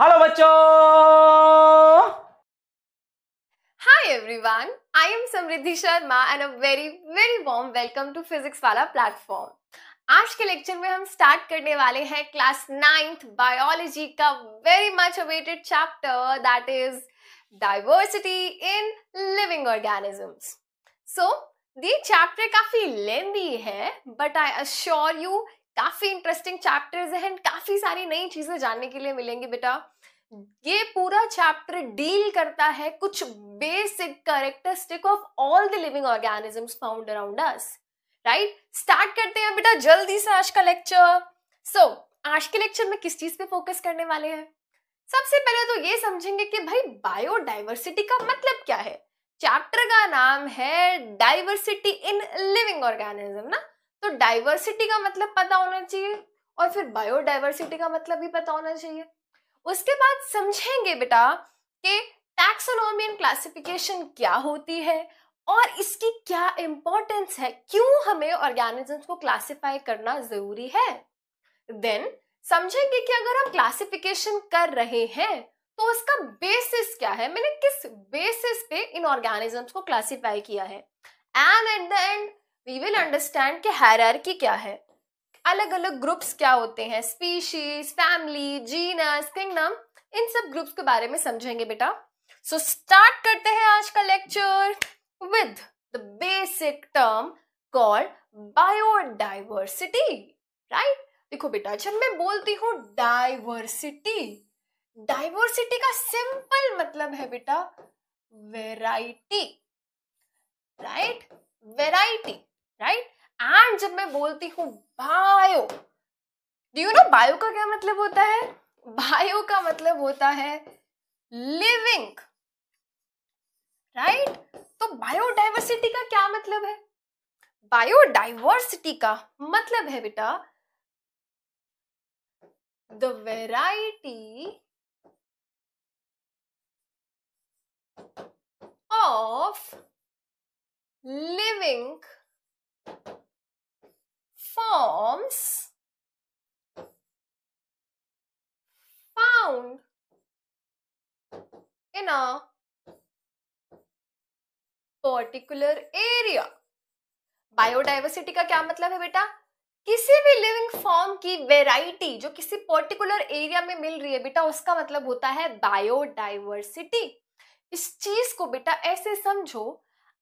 Hello बच्चों hi everyone I am Samriddhi Sharma and a very very warm welcome to physics Wallah platform आज के lecture में हम स्टार्ट करने वाले हैं क्लास नाइन्थ बायोलॉजी का very much awaited chapter that is diversity in living organisms so the chapter काफी lengthy है बट आई अश्योर यू काफी इंटरेस्टिंग चैप्टर्स हैं काफी सारी नई चीजें जानने के लिए मिलेंगी बेटा ये पूरा चैप्टर डील करता है कुछ basic characteristic of all the living organisms found around us right start करते हैं बेटा जल्दी से आज का लेक्चर सो so, आज के लेक्चर में किस चीज पे फोकस करने वाले हैं सबसे पहले तो ये समझेंगे कि भाई बायोडाइवर्सिटी का मतलब क्या है चैप्टर का नाम है डाइवर्सिटी इन लिविंग ऑर्गेनिज्म ना तो डाइवर्सिटी का मतलब पता होना चाहिए और फिर बायोडाइवर्सिटी का मतलब भी पता होना चाहिए उसके बाद समझेंगे बेटा कि टैक्सोनॉमी एंड क्लासिफिकेशन क्या होती है और इसकी क्या इंपॉर्टेंस है क्यों हमें ऑर्गेनिजम्स को क्लासिफाई करना जरूरी है देन समझेंगे कि अगर हम क्लासिफिकेशन कर रहे हैं तो उसका बेसिस क्या है मैंने किस बेसिस पे इन ऑर्गेनिजम्स को क्लासिफाई किया है and at the end we will understand कि हैरार्की क्या है अलग अलग ग्रुप्स क्या होते हैं स्पीशीज फैमिली जीनस किंगडम इन सब ग्रुप्स के बारे में समझेंगे बेटा सो so, स्टार्ट करते हैं आज का lecture with the basic term called biodiversity right देखो बेटा जब मैं बोलती हूँ डाइवर्सिटी डाइवर्सिटी का सिंपल मतलब है बेटा variety right variety right and जब मैं बोलती हूँ bio do you know bio का क्या मतलब होता है बायो का मतलब होता है लिविंग राइट तो बायोडाइवर्सिटी का क्या मतलब है बायोडाइवर्सिटी का मतलब है बेटा the variety of living forms found in a particular area biodiversity का क्या मतलब है बेटा किसी भी लिविंग फॉर्म की वेराइटी जो किसी पर्टिकुलर एरिया में मिल रही है बेटा उसका मतलब होता है बायोडाइवर्सिटी इस चीज को बेटा ऐसे समझो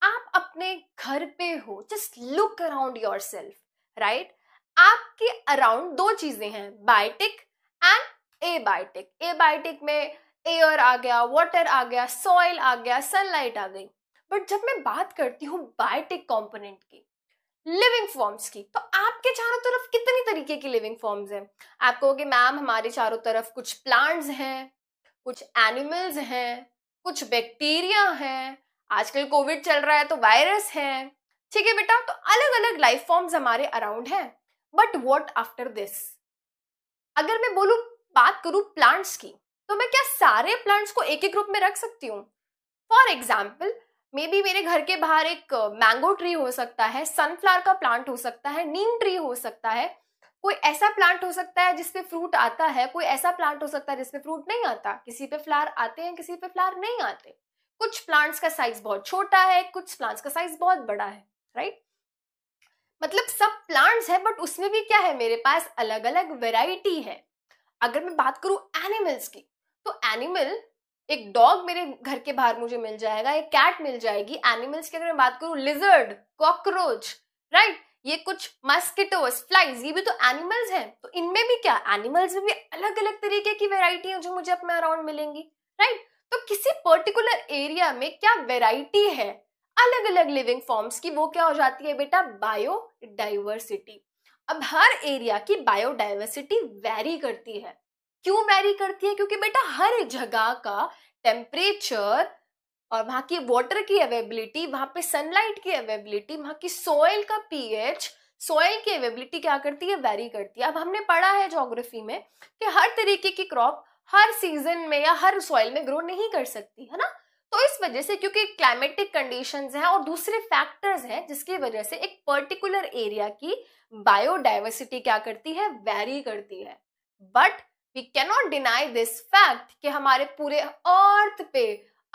आप अपने घर पे हो just look around yourself right आपके अराउंड दो चीजें हैं biotic and abiotic abiotic में एयर आ गया वाटर आ गया सॉइल आ गया सनलाइट आ गई बट जब मैं बात करती हूँ बायोटिक कंपोनेंट की लिविंग फॉर्म्स की तो आपके चारों तरफ कितनी तरीके की लिविंग फॉर्म्स हैं आप कहोगे मैम हमारे चारों तरफ कुछ प्लांट्स हैं कुछ एनिमल्स हैं कुछ बैक्टीरिया हैं आजकल कोविड चल रहा है तो वायरस है ठीक है बेटा तो अलग अलग लाइफ फॉर्म्स हमारे अराउंड हैं बट वॉट आफ्टर दिस अगर मैं बोलू बात करूं प्लांट्स की तो मैं क्या सारे प्लांट्स को एक एक ग्रुप में रख सकती हूँ फॉर एग्जाम्पल मे बी मेरे घर के बाहर एक मैंगो ट्री हो सकता है सनफ्लावर का प्लांट हो सकता है नीम ट्री हो सकता है कोई ऐसा प्लांट हो सकता है जिसपे फ्रूट आता है कोई ऐसा प्लांट हो सकता है जिसपे फ्रूट नहीं आता किसी पे फ्लावर आते हैं किसी पे फ्लावर नहीं आते कुछ प्लांट्स का साइज बहुत छोटा है कुछ प्लांट्स का साइज बहुत बड़ा है राइट मतलब सब प्लांट्स है बट उसमें भी क्या है मेरे पास अलग अलग वेराइटी है अगर मैं बात करूं एनिमल्स की तो एनिमल एक डॉग मेरे घर के बाहर मुझे मिल जाएगा एक कैट मिल जाएगी एनिमल्स की अगर मैं बात करूं लिजर्ड कॉकरोच राइट ये कुछ मस्किटोस फ्लाइज ये भी तो एनिमल्स हैं तो इनमें भी क्या एनिमल्स में भी अलग अलग तरीके की वेराइटी है जो मुझे अपने अराउंड मिलेंगी राइट तो किसी पर्टिकुलर एरिया में क्या वेराइटी है अलग अलग लिविंग फॉर्म्स की वो क्या हो जाती है बेटा बायोडाइवर्सिटी अब हर एरिया की बायोडाइवर्सिटी वेरी करती है क्यों वेरी करती है क्योंकि बेटा हर एक जगह का टेम्परेचर और वहाँ की वाटर की अवेबिलिटी वहाँ पे सनलाइट की अवेबिलिटी वहाँ की सॉइल का पीएच सॉइल की अवेबिलिटी क्या करती है वेरी करती है अब हमने पढ़ा है जोग्राफी में कि हर तरीके की क्रॉप हर सीजन में या हर सॉइल में ग्रो नहीं कर सकती है ना तो इस वजह से क्योंकि क्लाइमेटिक कंडीशन हैं और दूसरे फैक्टर्स हैं जिसकी वजह से एक पर्टिकुलर एरिया की बायोडाइवर्सिटी क्या करती है वेरी करती है but we cannot deny this fact कि हमारे पूरे अर्थ पे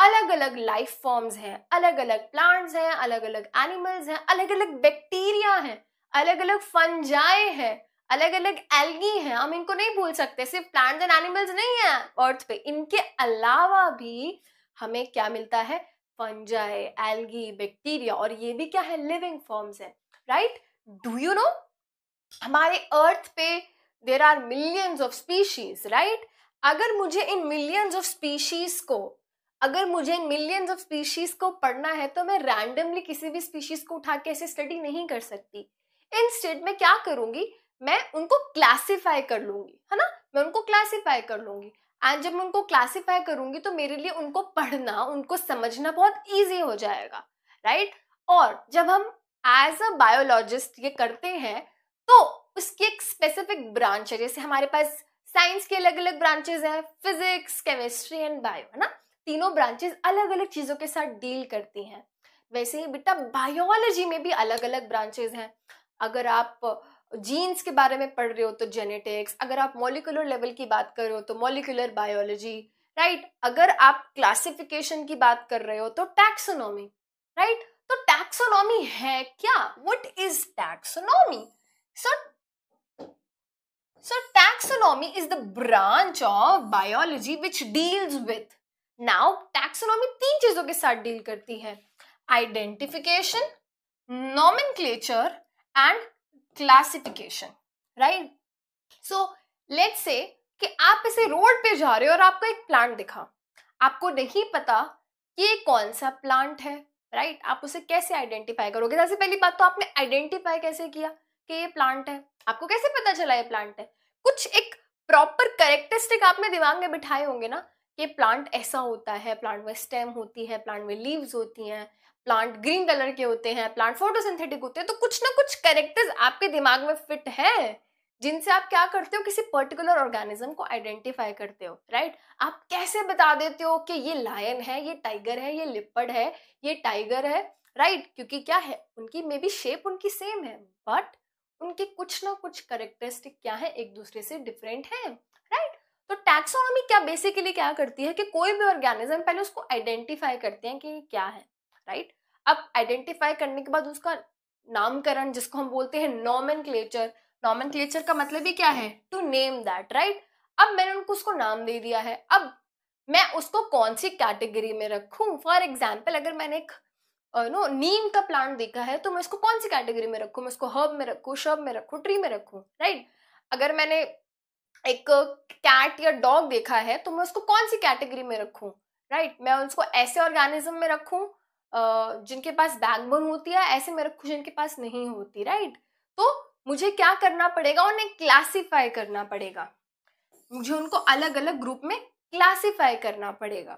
अलग अलग लाइफ फॉर्म्स हैं अलग अलग प्लांट्स हैं अलग अलग एनिमल्स हैं अलग अलग बैक्टीरिया हैं अलग अलग फंजाए हैं अलग अलग एल्गी हैं हम इनको नहीं भूल सकते सिर्फ प्लांट्स एंड एनिमल्स नहीं है अर्थ पे इनके अलावा भी हमें क्या मिलता है फंजाई एल्गी बैक्टीरिया और ये भी क्या है लिविंग फॉर्म्स है राइट डू यू नो हमारे अर्थ पे there are millions of species right अगर मुझे इन मिलियंस ऑफ स्पीशीज को अगर मुझे इन मिलियंस ऑफ स्पीशीज को पढ़ना है तो मैं रैंडमली किसी भी स्पीशीज को उठा के ऐसे स्टडी नहीं कर सकती इन स्टेट में क्या करूंगी मैं उनको क्लासीफाई कर लूंगी है ना मैं उनको क्लासीफाई कर लूंगी एंड जब मैं उनको क्लासीफाई करूंगी तो मेरे लिए उनको पढ़ना उनको समझना बहुत ईजी हो जाएगा राइट और जब हम एज अ बायोलॉजिस्ट ये करते हैं तो उसकी एक स्पेसिफिक ब्रांच है जैसे हमारे पास साइंस के अलग अलग ब्रांचेज है फिजिक्स केमिस्ट्री एंड बायो है ना तीनों ब्रांचेज अलग अलग चीज़ों के साथ डील करती हैं वैसे ही बेटा बायोलॉजी में भी अलग अलग ब्रांचेज हैं अगर आप जीन्स के बारे में पढ़ रहे हो तो जेनेटिक्स अगर आप मोलिकुलर लेवल की बात कर रहे हो तो मोलिकुलर बायोलॉजी राइट अगर आप क्लासिफिकेशन की बात कर रहे हो तो टैक्सोनॉमी राइट तो टैक्सोनॉमी है क्या what is taxonomy so so taxonomy is the branch of biology which deals with now taxonomy तीन चीजों के साथ डील करती है identification nomen and classification right so let's say कि आप इसे रोड पे जा रहे हो और आपको एक प्लांट दिखा आपको नहीं पता कि ये कौन सा प्लांट है राइट right? आप उसे कैसे आइडेंटिफाई करोगे सबसे पहली बात तो आपने आइडेंटिफाई कैसे किया कि ये प्लांट है आपको कैसे पता चला ये प्लांट है कुछ एक प्रॉपर करेक्टरिस्टिक आपने दिमाग में बिठाए होंगे ना कि प्लांट ऐसा होता है प्लांट में स्टेम होती है प्लांट में लीव्स होती हैं प्लांट ग्रीन कलर के होते हैं प्लांट फोटोसिंथेटिक होते हैं तो कुछ ना कुछ कैरेक्टर्स आपके दिमाग में फिट है जिनसे आप क्या करते हो किसी पर्टिकुलर ऑर्गेनिज्म को आइडेंटिफाई करते हो राइट right? आप कैसे बता देते हो कि ये लायन है ये टाइगर है ये लिपड है ये टाइगर है राइट right? क्योंकि क्या है उनकी मे बी शेप उनकी सेम है बट उनके कुछ ना कुछ करेक्टरिस्टिक क्या है एक दूसरे से डिफरेंट है राइट right? तो टैक्सोनॉमी क्या बेसिकली क्या करती है कि कोई भी ऑर्गेनिज्म पहले उसको आइडेंटिफाई करते हैं कि क्या है राइट right? अब आइडेंटिफाई करने के बाद उसका नामकरण जिसको हम बोलते हैं नॉमन क्लेचर नॉमन क्लेचर का मतलब ही क्या है टू नेम दैट राइट अब मैंने उनको उसको नाम दे दिया है अब मैं उसको कौन सी कैटेगरी में रखूं फॉर एग्जाम्पल अगर मैंने एक नो नीम का प्लांट देखा है तो मैं उसको कौन सी कैटेगरी में रखूं मैं उसको हर्ब में रखू शर्ब में रखू ट्री में रखू राइट right? अगर मैंने एक कैट या डॉग देखा है तो मैं उसको कौन सी कैटेगरी में रखू राइट right? मैं उसको ऐसे ऑर्गेनिज्म में रखूं जिनके पास बैकबोन होती है ऐसे मेरे जिनके पास नहीं होती राइट तो मुझे क्या करना पड़ेगा उन्हें क्लासीफाई करना पड़ेगा मुझे उनको अलग अलग ग्रुप में क्लासीफाई करना पड़ेगा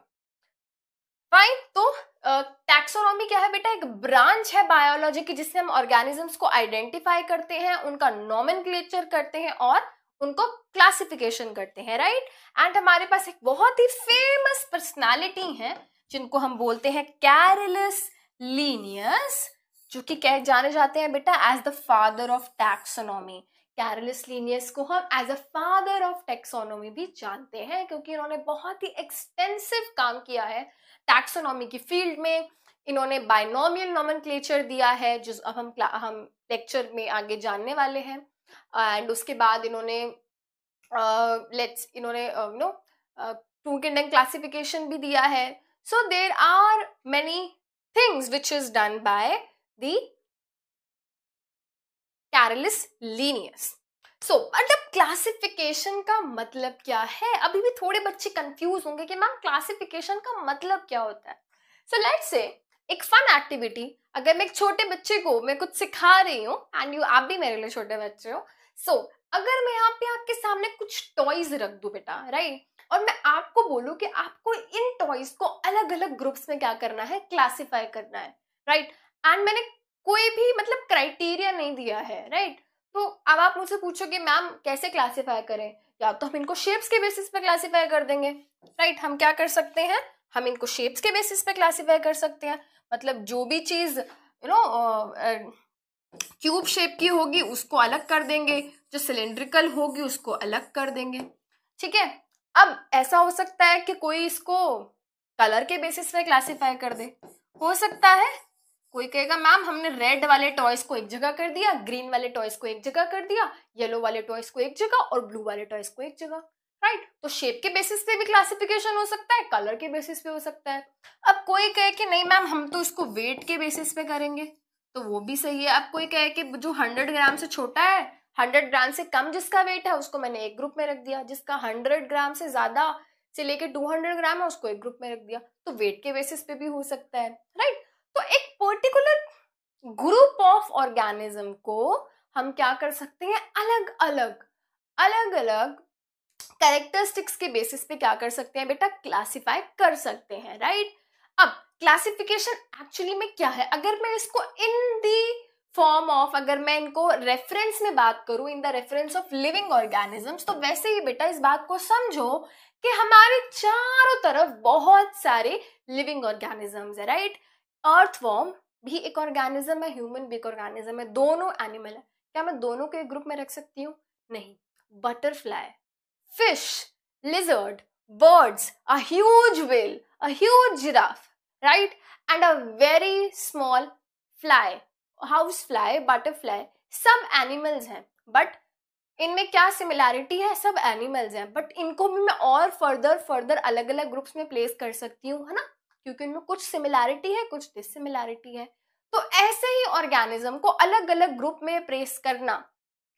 फाइन तो टैक्सोनॉमी क्या है बेटा एक ब्रांच है बायोलॉजी की जिससे हम ऑर्गेनिजम्स को आइडेंटिफाई करते हैं उनका नॉमिन करते हैं और उनको क्लासिफिकेशन करते हैं राइट एंड हमारे पास एक बहुत ही फेमस पर्सनालिटी है जिनको हम बोलते हैं कैरलस लीनियस जो कि कह जाने जाते हैं बेटा as the father of taxonomy Carolus Linnaeus को हम as a father of taxonomy भी जानते हैं क्योंकि इन्होंने बहुत ही एक्सटेंसिव काम किया है टैक्सोनॉमी की फील्ड में इन्होंने बाइनोमियल नॉमन दिया है जो अब हम हम लेक्चर में आगे जानने वाले हैं एंड उसके बाद इन्होंने लेट्स uh, इन्होंने नो टूकेंडन क्लासिफिकेशन भी दिया है So there are many things which is done by the carolus linnaeus सो मतलब क्लासिफिकेशन का मतलब क्या है अभी भी थोड़े बच्चे कंफ्यूज होंगे कि मैम क्लासिफिकेशन का मतलब क्या होता है सो लेट्स से एक फन एक्टिविटी अगर मैं एक छोटे बच्चे को मैं कुछ सिखा रही हूँ एंड यू आप भी मेरे लिए छोटे बच्चे हो सो so, अगर मैं यहाँ पे आपके सामने कुछ टॉयज रख दू बेटा राइट और मैं आपको बोलूँ कि आपको इन टॉयज को अलग अलग ग्रुप्स में क्या करना है क्लासीफाई करना है राइट एंड मैंने कोई भी मतलब क्राइटेरिया नहीं दिया है राइट तो अब आप मुझसे पूछोगे मैम कैसे क्लासीफाई करें या तो हम इनको शेप्स के बेसिस पर क्लासीफाई कर देंगे राइट हम क्या कर सकते हैं हम इनको शेप्स के बेसिस पे क्लासीफाई कर सकते हैं मतलब जो भी चीज़ यू नो क्यूब शेप की होगी उसको अलग कर देंगे जो सिलेंड्रिकल होगी उसको अलग कर देंगे ठीक है अब ऐसा हो सकता है कि कोई इसको कलर के बेसिस पे क्लासिफाई कर दे हो सकता है कोई कहेगा मैम हमने रेड वाले टॉयज को एक जगह कर दिया ग्रीन वाले टॉयज को एक जगह कर दिया येलो वाले टॉयज को एक जगह और ब्लू वाले टॉयज को एक जगह राइट right? तो शेप के बेसिस पे भी क्लासिफिकेशन हो सकता है कलर के बेसिस पे हो सकता है अब कोई कहे कि नहीं मैम हम तो इसको वेट के बेसिस पे करेंगे तो वो भी सही है अब कोई कहे कि जो हंड्रेड ग्राम से छोटा है हंड्रेड ग्राम से कम जिसका वेट है उसको मैंने एक ग्रुप में रख दिया जिसका हंड्रेड ग्राम से ज्यादा से लेके 200 ग्राम है उसको एक ग्रुप में रख दिया तो वेट के बेसिस पे भी हो सकता है राइट तो एक पर्टिकुलर ग्रुप ऑफ ऑर्गेनिज्म को हम क्या कर सकते हैं अलग अलग अलग अलग कैरेक्टरिस्टिक्स के बेसिस पे क्या कर सकते हैं बेटा क्लासिफाई कर सकते हैं राइट अब क्लासिफिकेशन एक्चुअली में क्या है अगर मैं इसको इन दी फॉर्म ऑफ अगर मैं इनको रेफरेंस में बात करूं in the reference of living organisms तो वैसे ही बेटा इस बात को समझो कि हमारे चारों तरफ बहुत सारे लिविंग ऑर्गेनिजम्स है राइट अर्थ फॉर्म भी एक ऑर्गेनिज्म है ह्यूमन भी एक ऑर्गेनिज्म है दोनों एनिमल है क्या मैं दोनों को एक ग्रुप में रख सकती हूँ नहीं butterfly fish lizard birds as huge whale, a huge giraffe, right? And a very house fly butterfly सब एनिमल्स हैं बट इनमें क्या सिमिलैरिटी है सब एनिमल्स हैं बट इनको भी मैं और फर्दर फर्दर अलग अलग ग्रुप्स में प्लेस कर सकती हूँ है ना क्योंकि इनमें कुछ सिमिलैरिटी है कुछ डिसिमिलैरिटी है तो ऐसे ही ऑर्गेनिज्म को अलग अलग ग्रुप में प्लेस करना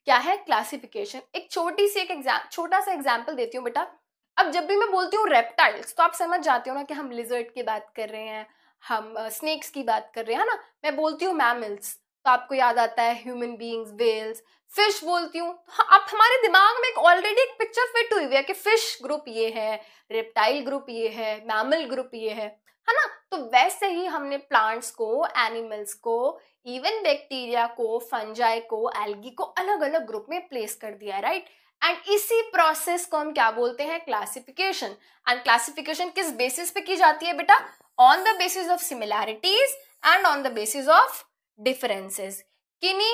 क्या है क्लासिफिकेशन एक छोटी सी एक एग्जाम छोटा सा एग्जाम्पल देती हूँ बेटा अब जब भी मैं बोलती हूँ रेप्टाइल्स तो आप समझ जाते हो ना कि हम लिजर्ट की बात कर रहे हैं हम स्नेक्स uh, की बात कर रहे हैं ना मैं बोलती हूँ मैमल्स तो आपको याद आता है ह्यूमन बींग्स वेल्स फिश बोलती हूँ तो अब हमारे दिमाग में एक ऑलरेडी एक पिक्चर फिट हुई हुई है कि फिश ग्रुप ये है रेप्टाइल ग्रुप ये है मैमल ग्रुप ये है है ना तो वैसे ही हमने प्लांट्स को एनिमल्स को इवन बैक्टीरिया को फंजाई को एल्गी को अलग अलग ग्रुप में प्लेस कर दिया राइट एंड इसी प्रोसेस को हम क्या बोलते हैं क्लासिफिकेशन एंड क्लासिफिकेशन किस बेसिस पे की जाती है बेटा on the basis of similarities and on the basis of differences किनी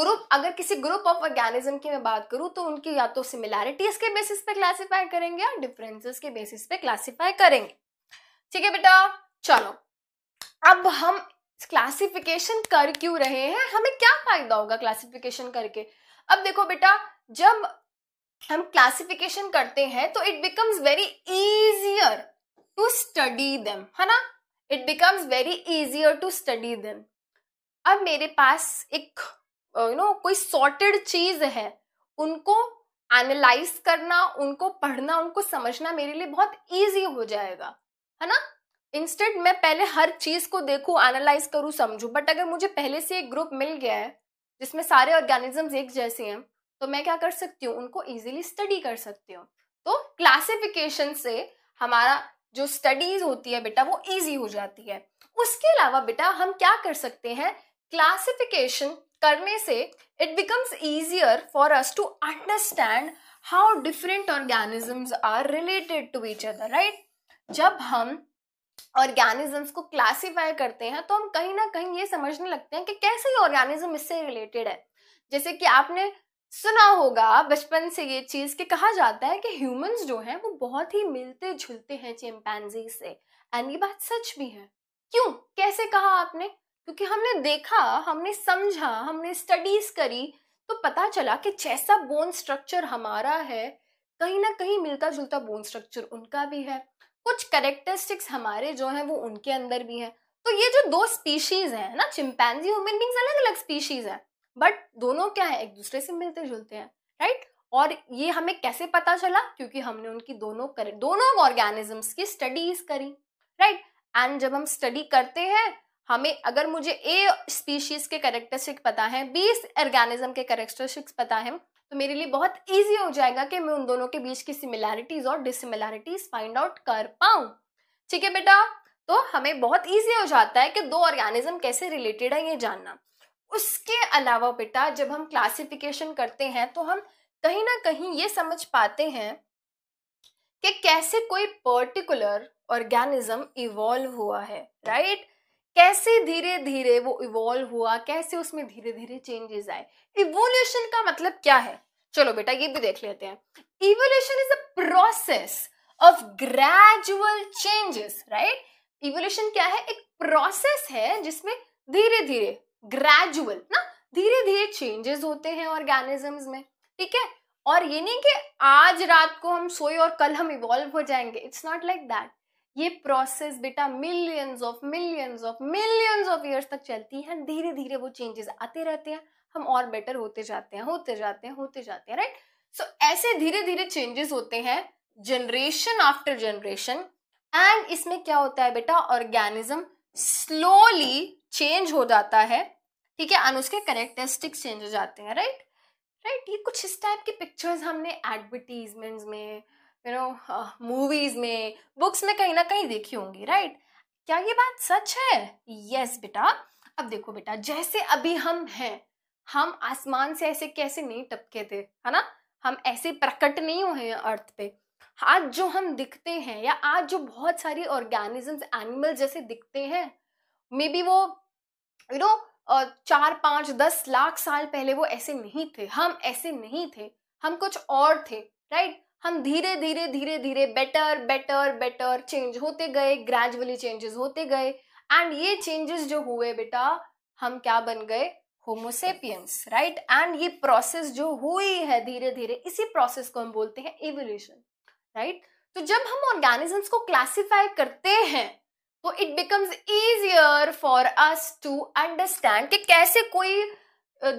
ग्रुप अगर किसी ग्रुप ऑफ ऑर्गेनिज्म की मैं बात करूं तो उनकी या तो सिमिलैरिटीज के बेसिस पे क्लासिफाई करेंगे या डिफरेंसेस के बेसिस पे क्लासिफाई करेंगे ठीक है बेटा चलो अब हम क्लासिफिकेशन कर क्यों रहे हैं हमें क्या फायदा होगा क्लासिफिकेशन करके अब देखो बेटा जब हम क्लासिफिकेशन करते हैं तो it becomes very easier to study them है ना it becomes very easier to study them अब मेरे पास एक यू नो कोई सॉर्टेड चीज है उनको एनालाइज करना उनको पढ़ना उनको समझना मेरे लिए बहुत ईजी हो जाएगा है ना इंस्टेंट मैं पहले हर चीज को देखूं एनालाइज करूं समझूं बट अगर मुझे पहले से एक ग्रुप मिल गया है जिसमें सारे ऑर्गेनिजम्स एक जैसे हैं तो मैं क्या कर सकती हूँ उनको इजीली स्टडी कर सकती हूँ तो क्लासिफिकेशन से हमारा जो स्टडीज होती है बेटा वो इजी हो जाती है उसके अलावा बेटा हम क्या कर सकते हैं क्लासिफिकेशन करने से it becomes easier for us to understand how different organisms are related to each other right जब हम ऑर्गेनिजम्स को क्लासीफाई करते हैं तो हम कहीं ना कहीं ये समझने लगते हैं कि कैसे ये ऑर्गेनिज्म इससे रिलेटेड है जैसे कि आपने सुना होगा बचपन से ये चीज कि कहा जाता है कि ह्यूमंस जो हैं वो बहुत ही मिलते जुलते हैं चिंपैनजी से एंड ये बात सच भी है क्यों कैसे कहा आपने क्योंकि हमने देखा हमने समझा हमने स्टडीज करी तो पता चला कि जैसा बोन स्ट्रक्चर हमारा है कहीं ना कहीं मिलता जुलता बोन स्ट्रक्चर उनका भी है कुछ करेक्टरिस्टिक्स हमारे जो हैं वो उनके अंदर भी हैं तो ये जो दो स्पीशीज हैं ना चिंपैनजी ह्यूमन बींग्स अलग अलग स्पीशीज हैं बट दोनों क्या है एक दूसरे से मिलते जुलते हैं राइट और ये हमें कैसे पता चला क्योंकि हमने उनकी दोनों करे दोनों ऑर्गेनिजम्स की स्टडीज करी राइट एंड जब हम स्टडी करते हैं हमें अगर मुझे ए स्पीशीज के करेक्टरिस्टिक पता है बी ऑर्गेनिज्म के करेक्टरिस्टिक्स पता है तो मेरे लिए बहुत ईजी हो जाएगा कि मैं उन दोनों के बीच की सिमिलैरिटीज और डिसिमिलैरिटीज फाइंड आउट कर पाऊँ ठीक है बेटा तो हमें बहुत ईजी हो जाता है कि दो ऑर्गेनिज्म कैसे रिलेटेड है ये जानना उसके अलावा बेटा जब हम क्लासिफिकेशन करते हैं तो हम कहीं ना कहीं ये समझ पाते हैं कि कैसे कोई पर्टिकुलर ऑर्गेनिज्म इवॉल्व हुआ है राइट right? कैसे धीरे धीरे वो इवॉल्व हुआ कैसे उसमें धीरे धीरे चेंजेस आए इवोल्यूशन का मतलब क्या है चलो बेटा ये भी देख लेते हैं evolution is a process of gradual changes right evolution क्या है एक प्रोसेस है जिसमें धीरे धीरे ग्रेजुअल ना धीरे धीरे चेंजेस होते हैं ऑर्गेनिजम्स में ठीक है और ये नहीं कि आज रात को हम सोए और कल हम इवॉल्व हो जाएंगे इट्स नॉट लाइक दैट ये प्रोसेस बेटा millions of millions of millions of years तक चलती है धीरे धीरे वो चेंजेस आते रहते हैं हम और बेटर होते जाते हैं होते जाते हैं होते जाते हैं राइट सो so, ऐसे धीरे धीरे चेंजेस होते हैं जनरेशन आफ्टर जनरेशन एंड इसमें क्या होता है बेटा ऑर्गेनिज्म स्लोली चेंज हो जाता है ठीक है एंड उसके करेक्टरिस्टिक्स चेंज हो जाते हैं राइट राइट ये कुछ इस टाइप के पिक्चर्स हमने एडवर्टीजमेंट्स में यू नो मूवीज में बुक्स में कहीं ना कहीं देखी होंगी राइट right? क्या ये बात सच है यस yes, बेटा अब देखो बेटा जैसे अभी हम हैं हम आसमान से ऐसे कैसे नहीं टपके थे है ना हम ऐसे प्रकट नहीं हुए हैं अर्थ पे आज जो हम दिखते हैं या आज जो बहुत सारी ऑर्गेनिजम्स एनिमल जैसे दिखते हैं मे बी वो यू you नो know, चार पाँच दस लाख साल पहले वो ऐसे नहीं थे हम ऐसे नहीं थे हम कुछ और थे राइट हम धीरे धीरे धीरे धीरे बेटर बेटर बेटर चेंज होते गए ग्रेजुअली चेंजेस होते गए एंड ये चेंजेस जो हुए बेटा हम क्या बन गए होमोसेपियंस राइट एंड ये प्रोसेस जो हुई है धीरे धीरे इसी प्रोसेस को हम बोलते हैं एवोल्यूशन राइट right? तो जब हम ऑर्गेनिजम्स को क्लासिफाई करते हैं तो it becomes easier for us to understand कि कैसे कोई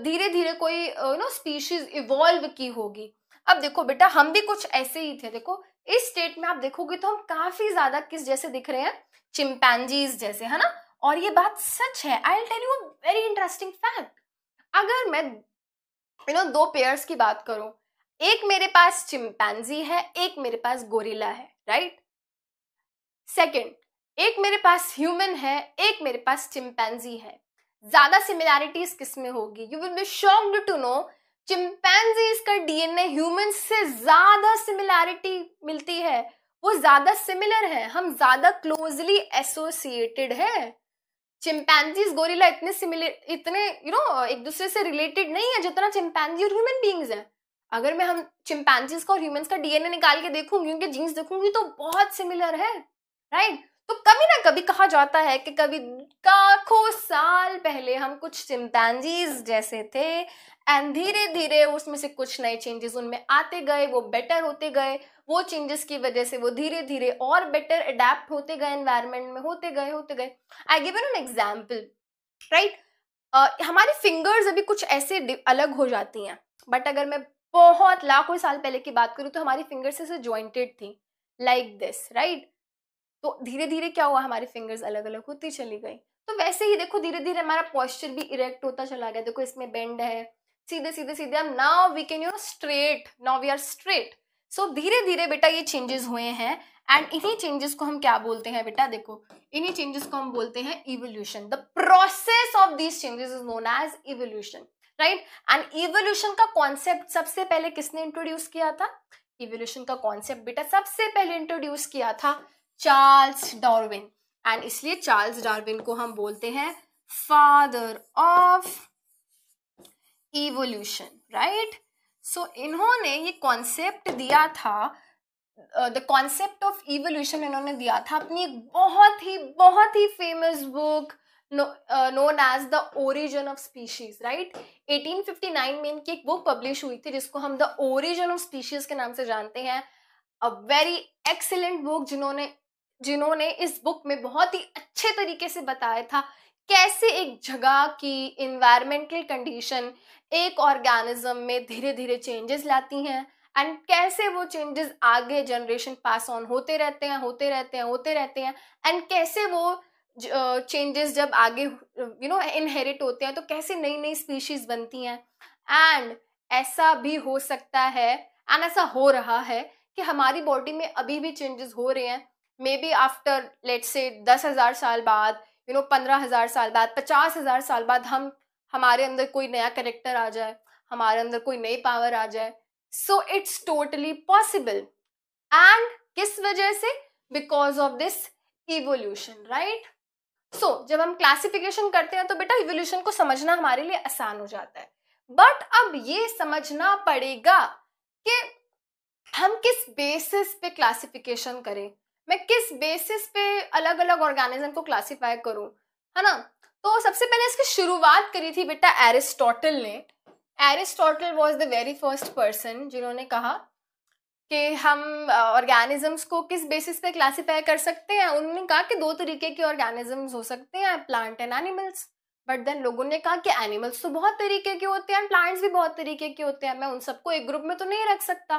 धीरे धीरे कोई यू नो स्पीशीज इवॉल्व की होगी अब देखो बेटा हम भी कुछ ऐसे ही थे देखो इस स्टेट में आप देखोगे तो हम काफी ज्यादा किस जैसे दिख रहे हैं चिंपैनजीज जैसे है ना और ये बात सच है I tell you very interesting fact अगर मैं यू नो दो पेयर्स की बात करूं एक मेरे पास चिंपैनजी है एक मेरे पास गोरिल्ला है राइट सेकेंड सेकंड एक मेरे पास ह्यूमन है एक मेरे पास चिंपैंजी है ज्यादा सिमिलैरिटीज किस में होगी you will be shocked to know chimpanzees का डीएनए ह्यूमन से ज्यादा सिमिलैरिटी मिलती है वो ज्यादा सिमिलर है हम ज्यादा क्लोजली एसोसिएटेड है चिंपैंजीज गोरिला इतने सिमिलर इतने यू you नो know, एक दूसरे से रिलेटेड नहीं है जितना चिंपैंजी और ह्यूमन बींग्स है अगर मैं हम चिंपैंजीज का और ह्यूमन का डीएनए निकाल के देखूंगी उनके जीन्स देखूंगी तो बहुत सिमिलर है राइट right? तो कभी ना कभी कहा जाता है कि कभी लाखों साल पहले हम कुछ चिमपैनजीज जैसे थे एंड धीरे धीरे उसमें से कुछ नए चेंजेस उनमें आते गए वो बेटर होते गए वो चेंजेस की वजह से वो धीरे धीरे और बेटर अडेप्ट होते गए एनवायरमेंट में होते गए होते गए I give an example right हमारी फिंगर्स अभी कुछ ऐसे अलग हो जाती हैं बट अगर मैं बहुत लाखों साल पहले की बात करूँ तो हमारी फिंगर्स ऐसे ज्वाइंटेड थी लाइक दिस राइट तो धीरे धीरे क्या हुआ हमारी फिंगर्स अलग अलग होती चली गई तो वैसे ही देखो धीरे धीरे हमारा पॉस्चर भी इरेक्ट होता चला गया देखो इसमें बेंड है सीधे सीधे सीधे हम now we can you know straight now we are straight so धीरे धीरे बेटा ये चेंजेस हुए हैं एंड इन्हीं चेंजेस को हम क्या बोलते हैं बेटा देखो इन्हीं चेंजेस को हम बोलते हैं evolution the process of these changes is known as evolution right and evolution का कॉन्सेप्ट सबसे पहले किसने इंट्रोड्यूस किया था इवोल्यूशन का कॉन्सेप्ट बेटा सबसे पहले इंट्रोड्यूस किया था चार्ल्स डॉर्विन एंड इसलिए चार्ल्स डॉर्विन को हम बोलते हैं father of evolution right so इन्होंने ये कॉन्सेप्ट दिया था द कॉन्सेप्ट ऑफ इवोल्यूशन इन्होंने दिया था अपनी एक बहुत ही बहुत ही famous book known as the origin of species right 1859 में इनकी एक बुक पब्लिश हुई थी जिसको हम द ओरिजन ऑफ स्पीशीज के नाम से जानते हैं अ वेरी एक्सेलेंट बुक जिन्होंने जिन्होंने इस बुक में बहुत ही अच्छे तरीके से बताया था कैसे एक जगह की इन्वायरमेंटल कंडीशन एक ऑर्गेनिज्म में धीरे धीरे चेंजेस लाती हैं एंड कैसे वो चेंजेस आगे जनरेशन पास ऑन होते रहते हैं होते रहते हैं होते रहते हैं एंड कैसे वो चेंजेस जब आगे यू नो इनहेरिट होते हैं तो कैसे नई नई स्पीशीज बनती हैं एंड ऐसा भी हो सकता है एंड ऐसा हो रहा है कि हमारी बॉडी में अभी भी चेंजेस हो रहे हैं मे बी आफ्टर लेट से दस हज़ार साल बाद यू नो पंद्रह हज़ार साल बाद पचास हज़ार साल बाद हम हमारे अंदर कोई नया करेक्टर आ जाए हमारे अंदर कोई नई पावर आ जाए so it's totally possible and किस वजह से because of this evolution right so जब हम क्लासिफिकेशन करते हैं तो बेटा इवोल्यूशन को समझना हमारे लिए आसान हो जाता है बट अब ये समझना पड़ेगा कि हम किस बेसिस पे क्लासिफिकेशन करें मैं किस बेसिस पे अलग अलग ऑर्गेनिज्म को क्लासीफाई करूँ है ना तो सबसे पहले इसकी शुरुआत करी थी बेटा एरिस्टोटल ने Aristotle was the very first person जिन्होंने कहा कि हम ऑर्गेनिजम्स को किस बेसिस पे क्लासीफाई कर सकते हैं उन्होंने कहा कि दो तरीके के ऑर्गेनिजम्स हो सकते हैं plant and animals but then लोगों ने कहा कि एनिमल्स तो बहुत तरीके के होते हैं प्लांट्स भी बहुत तरीके के होते हैं मैं उन सबको एक ग्रुप में तो नहीं रख सकता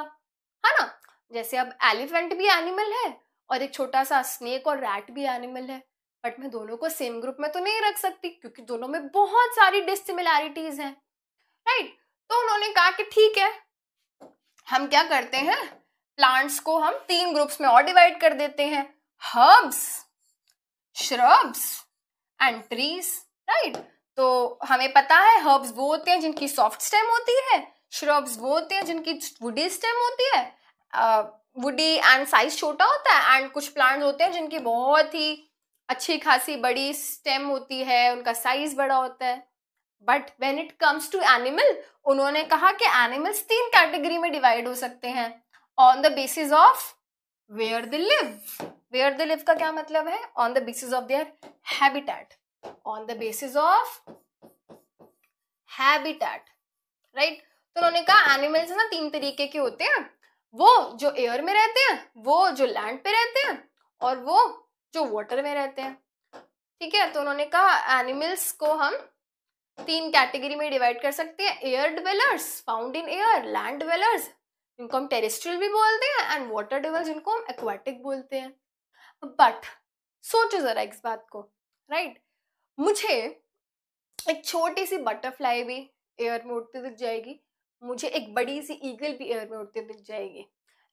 है ना जैसे अब एलिफेंट भी एनिमल है और एक छोटा सा स्नेक और रैट भी एनिमल है बट मैं दोनों को सेम ग्रुप में तो नहीं रख सकती क्योंकि दोनों में बहुत सारी डिसिमिलैरिटीज हैं राइट तो उन्होंने कहा कि ठीक है हम क्या करते हैं प्लांट्स को हम तीन ग्रुप्स में और डिवाइड कर देते हैं herbs shrubs and trees right तो हमें पता है हर्ब्स वो होते हैं जिनकी सॉफ्ट स्टेम होती है श्रब्स वो होते हैं जिनकी वुडी स्टेम होती है वुडी एंड साइज छोटा होता है एंड कुछ प्लांट होते हैं जिनकी बहुत ही अच्छी खासी बड़ी स्टेम होती है उनका साइज बड़ा होता है but when it comes to animal उन्होंने कहा कि एनिमल्स तीन कैटेगरी में डिवाइड हो सकते हैं on the basis of where they live where they live का क्या मतलब है on the basis of their habitat on the basis of habitat right तो उन्होंने कहा एनिमल्स ना तीन तरीके के होते हैं वो जो एयर में रहते हैं वो जो लैंड पे रहते हैं और वो जो वाटर में रहते हैं ठीक है तो उन्होंने कहा एनिमल्स को हम तीन कैटेगरी में डिवाइड कर सकते हैं air dwellers found in air land dwellers जिनको हम टेरिस्ट्रियल भी बोलते हैं एंड वाटर डिवेलर्स जिनको हम एक्वाटिक बोलते हैं बट सोचो ज़रा इस बात को राइट right? मुझे एक छोटी सी बटरफ्लाई भी एयर में उड़ती दिख जाएगी मुझे एक बड़ी सी ईगल भी एयर में उड़ते दिख जाएगी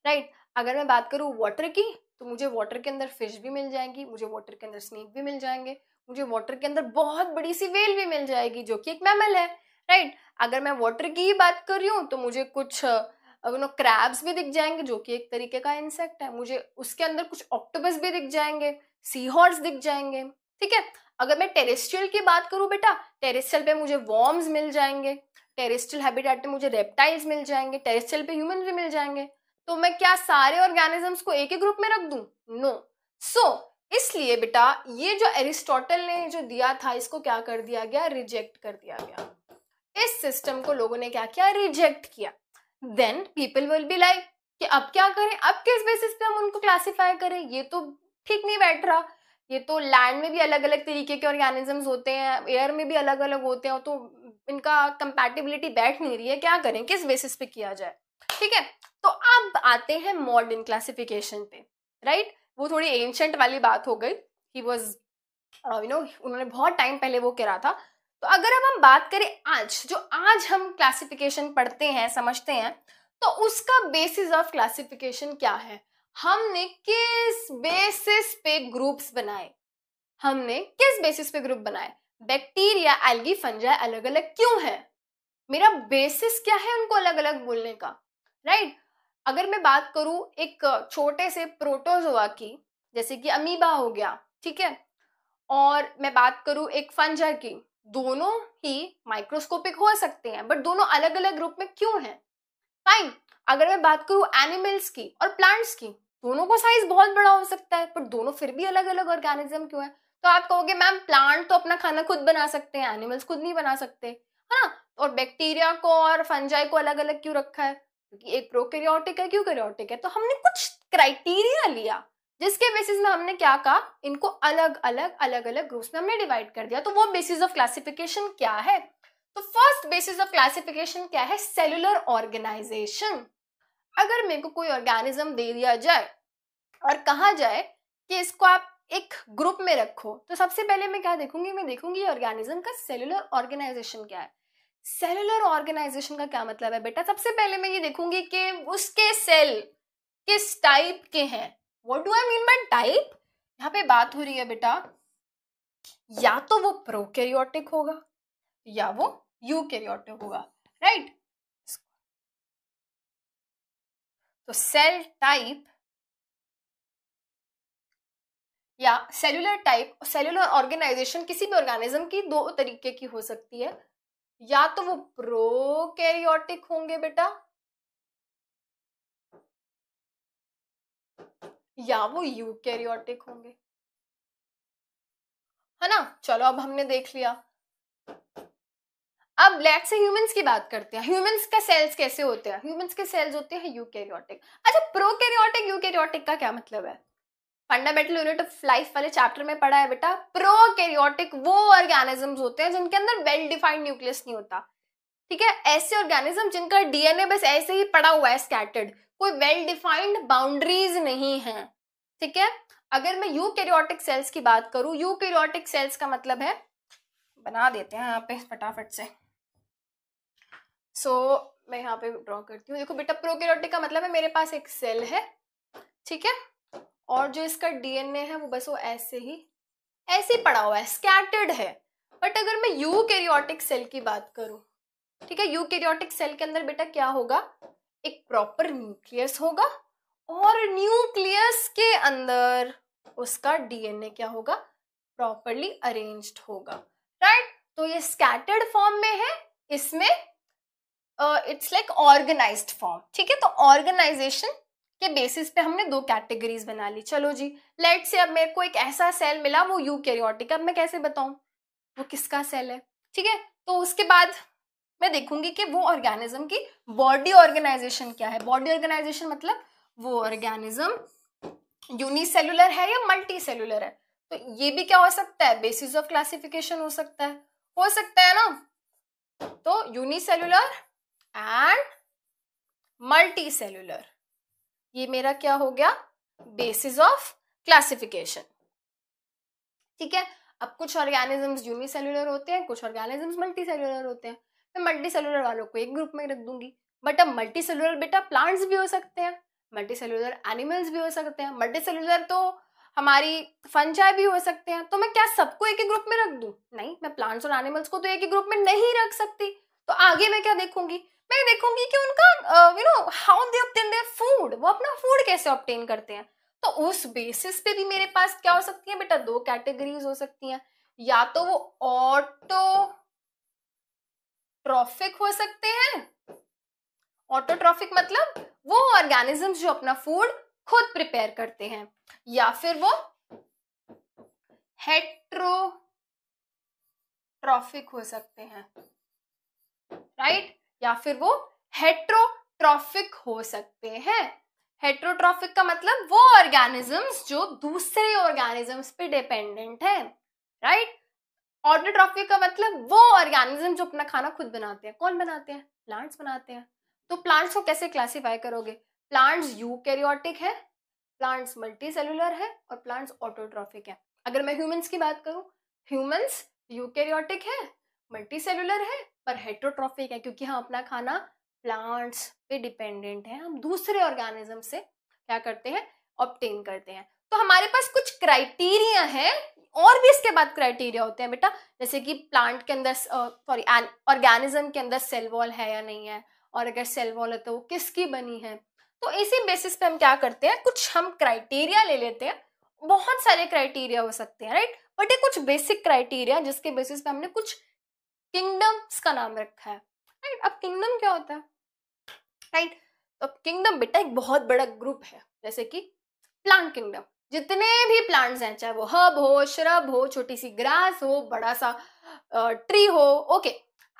राइट अगर मैं बात करूँ वाटर की तो मुझे वाटर के अंदर फिश भी मिल जाएंगी मुझे वाटर के अंदर स्नेक भी मिल जाएंगे मुझे वाटर के अंदर बहुत बड़ी सी वेल भी मिल जाएगी जो कि एक मैमल है राइट अगर मैं वाटर की ही बात कर रही हूँ तो मुझे कुछ नो क्रैब्स भी दिख जाएंगे जो कि एक तरीके का इंसेक्ट है मुझे उसके अंदर कुछ ऑक्टोबस भी दिख जाएंगे सी हॉर्स दिख जाएंगे ठीक है अगर मैं टेरेस्ट्रियल की बात करूँ बेटा टेरेस्ट्रियल पे मुझे वॉर्म्स मिल जाएंगे टेरिस्टल हैबिटेट में मुझे रेप्टाइल्स मिल जाएंगे टेरिस्टल पे ह्यूमन भी मिल जाएंगे तो मैं क्या सारे ऑर्गेनिजम्स को एक ही ग्रुप में रख दूं नो no. सो so, इसलिए बेटा ये जो एरिस्टोटल ने जो दिया था इसको क्या कर दिया गया रिजेक्ट कर दिया गया इस सिस्टम को लोगों ने क्या किया रिजेक्ट किया then people will be like कि अब क्या करें अब किस बेसिस पे हम उनको क्लासिफाई करें ये तो ठीक नहीं बैठ रहा ये तो लैंड में भी अलग अलग तरीके के ऑर्गेनिजम्स होते हैं एयर में भी अलग अलग होते हैं तो इनका कंपैटिबिलिटी बैठ नहीं रही है क्या करें किस बेसिस पे किया जाए ठीक है तो अब आते हैं मॉडर्न क्लासिफिकेशन पे राइट वो थोड़ी एंशंट वाली बात हो गई ही वॉज यू नो उन्होंने बहुत टाइम पहले वो करा था तो अगर अब हम बात करें आज जो आज हम क्लासिफिकेशन पढ़ते हैं समझते हैं तो उसका बेसिस ऑफ क्लासिफिकेशन क्या है हमने किस बेसिस पे ग्रुप्स बनाए हमने किस बेसिस पे ग्रुप बनाए बैक्टीरिया एल्गी फंजाई अलग अलग क्यों है मेरा बेसिस क्या है उनको अलग अलग बोलने का राइट right? अगर मैं बात करूं एक छोटे से प्रोटोजोआ की जैसे कि अमीबा हो गया ठीक है और मैं बात करूं एक फंजा की दोनों ही माइक्रोस्कोपिक हो सकते हैं बट दोनों अलग अलग रूप में क्यों हैं फाइन अगर मैं बात करूं एनिमल्स की और प्लांट्स की दोनों का साइज बहुत बड़ा हो सकता है पर दोनों फिर भी अलग अलग ऑर्गेनिज्म क्यों है तो आप कहोगे मैम प्लांट तो अपना खाना खुद बना सकते हैं एनिमल्स खुद नहीं बना सकते है ना और बैक्टीरिया को और फंजाई को अलग अलग क्यों रखा है क्योंकि एक प्रोकैरियोटिक है क्यों करियोटिक है तो हमने कुछ क्राइटेरिया लिया जिसके बेसिस में हमने क्या कहा इनको अलग अलग अलग अलग ग्रुप्स में हमने डिवाइड कर दिया तो वो बेसिस ऑफ क्लासिफिकेशन क्या है तो फर्स्ट बेसिस ऑफ क्लासिफिकेशन क्या है सेलुलर ऑर्गेनाइजेशन अगर मेरे को कोई ऑर्गेनिज्म दे दिया जाए और कहा जाए कि इसको आप एक ग्रुप में रखो तो सबसे पहले मैं क्या देखूंगी मैं देखूंगी ऑर्गेनिज्म का सेलुलर ऑर्गेनाइजेशन क्या है सेलुलर ऑर्गेनाइजेशन का क्या मतलब है बेटा सबसे पहले मैं ये देखूंगी कि उसके सेल किस टाइप के हैं what do I mean by type यहाँ पे बात हो रही है बेटा या तो वो प्रोकैरियोटिक होगा या वो यूकैरियोटिक होगा राइट तो सेल टाइप या सेलुलर टाइप सेलुलर ऑर्गेनाइजेशन किसी भी ऑर्गेनिज्म की दो तरीके की हो सकती है या तो वो प्रोकैरियोटिक होंगे बेटा या वो यूकैरियोटिक होंगे है ना चलो अब हमने देख लिया अब लेट से ह्यूमंस की बात करते हैं ह्यूमंस का सेल्स कैसे होते हैं ह्यूमंस के सेल्स होते हैं यूकैरियोटिक अच्छा प्रोकैरियोटिक यूकैरियोटिक का क्या मतलब है फंडामेंटल यूनिट ऑफ लाइफ वाले चैप्टर में पढ़ा है बेटा प्रोकैरियोटिक वो ऑर्गेनिजम्स होते हैं जिनके अंदर वेल डिफाइंड न्यूक्लियस नहीं होता ठीक है ऐसे ऑर्गेनिज्म जिनका डीएनए बस ऐसे ही पड़ा हुआ है स्कैटर्ड कोई वेल डिफाइंड बाउंड्रीज नहीं है ठीक है अगर मैं यू कैरियोटिक सेल्स की बात करूं यू कैरियोटिक सेल्स का मतलब है बना देते हैं यहाँ पे फटाफट से सो so, मैं यहाँ पे ड्रॉ करती हूँ देखो बेटा प्रोकैरियोटिक का मतलब है मेरे पास एक सेल है ठीक है और जो इसका डीएनए है वो बस वो ऐसे ही ऐसे पड़ा हुआ है स्कैटर्ड है बट अगर मैं कैरियोटिक सेल की बात करूं ठीक है यू कैरियोटिक सेल के अंदर बेटा क्या होगा एक प्रॉपर न्यूक्लियस होगा और न्यूक्लियस के अंदर उसका डीएनए क्या होगा प्रॉपरली अरेन्ज होगा राइट तो ये स्कैटर्ड फॉर्म में है इसमें इट्स लाइक ऑर्गेनाइज्ड फॉर्म ठीक है तो ऑर्गेनाइजेशन के बेसिस पे हमने दो कैटेगरीज बना ली चलो जी लेट से अब मेरे को एक ऐसा सेल मिला वो यू कैरियोटिक अब मैं कैसे बताऊं वो किसका सेल है ठीक है तो उसके बाद मैं देखूंगी कि वो ऑर्गेनिज्म की बॉडी ऑर्गेनाइजेशन क्या है बॉडी ऑर्गेनाइजेशन मतलब वो ऑर्गेनिज्म यूनिसेलुलर है या मल्टी सेलुलर है तो ये भी क्या हो सकता है बेसिस ऑफ क्लासिफिकेशन हो सकता है हो सकता है ना तो यूनिसेलुलर एंड मल्टी सेलुलर ये मेरा क्या हो गया बेसिस ऑफ क्लासिफिकेशन ठीक है अब कुछ ऑर्गेनिजम्स यूनिसेलुलर होते हैं कुछ ऑर्गेनिजम्स मल्टीसेलुलर होते हैं मैं मल्टीसेलुलर वालों को एक ग्रुप में रख दूंगी बट अब सेलुलर बेटा प्लांट्स भी हो सकते हैं मल्टीसेलुलर एनिमल्स भी हो सकते हैं मल्टीसेलुलर तो हमारी फंजाई भी हो सकते हैं तो मैं क्या सबको एक ही ग्रुप में रख दूं नहीं मैं प्लांट्स और एनिमल्स को तो एक ही ग्रुप में नहीं रख सकती तो आगे मैं क्या देखूंगी मैं देखूंगी कि उनका you know how they obtain their food वो अपना फूड कैसे ऑप्टेन करते हैं तो उस बेसिस पे भी मेरे पास क्या हो सकती है बेटा दो कैटेगरीज हो सकती हैं या तो वो ऑटो ट्रॉफिक हो सकते हैं ऑटोट्रॉफिक मतलब वो ऑर्गेनिज्म जो अपना फूड खुद प्रिपेयर करते हैं या फिर वो हेट्रोट्रॉफिक हो सकते हैं राइट या फिर वो हेट्रोट्रॉफिक हो सकते हैं हेट्रोट्रॉफिक का मतलब वो ऑर्गेनिजम्स जो दूसरे ऑर्गेनिजम्स पे डिपेंडेंट है राइट ऑर्डोट्रॉफिक का मतलब वो ऑर्गेनिज्म जो अपना खाना खुद बनाते हैं कौन बनाते हैं प्लांट्स बनाते हैं तो प्लांट्स को कैसे क्लासिफाई करोगे प्लांट्स यूकैरियोटिक है प्लांट्स मल्टी सेलुलर है और प्लांट्स ऑटोट्रॉफिक है अगर मैं ह्यूमंस की बात करूं ह्यूमंस यूकैरियोटिक है मल्टी सेलुलर है पर हेट्रोट्रॉफिक है क्योंकि हम अपना खाना प्लांट्स पे डिपेंडेंट है हम दूसरे ऑर्गेनिज्म से क्या करते हैं ऑप्टेन करते हैं तो हमारे पास कुछ क्राइटेरिया है और भी इसके बाद क्राइटेरिया होते हैं बेटा जैसे कि प्लांट के अंदर सॉरी ऑर्गेनिज्म के अंदर सेल वॉल है या नहीं है और अगर सेल वॉल है तो वो किसकी बनी है तो इसी बेसिस पे हम क्या करते हैं कुछ हम क्राइटेरिया ले लेते हैं बहुत सारे क्राइटेरिया हो सकते हैं राइट बट ये कुछ बेसिक क्राइटेरिया जिसके बेसिस पे हमने कुछ किंगडम्स का नाम रखा है राइट अब किंगडम क्या होता है राइट अब किंगडम बेटा एक बहुत बड़ा ग्रुप है जैसे कि प्लांट किंगडम जितने भी प्लांट्स हैं चाहे वो हब हो श्रब हो छोटी सी ग्रास हो बड़ा सा ट्री हो okay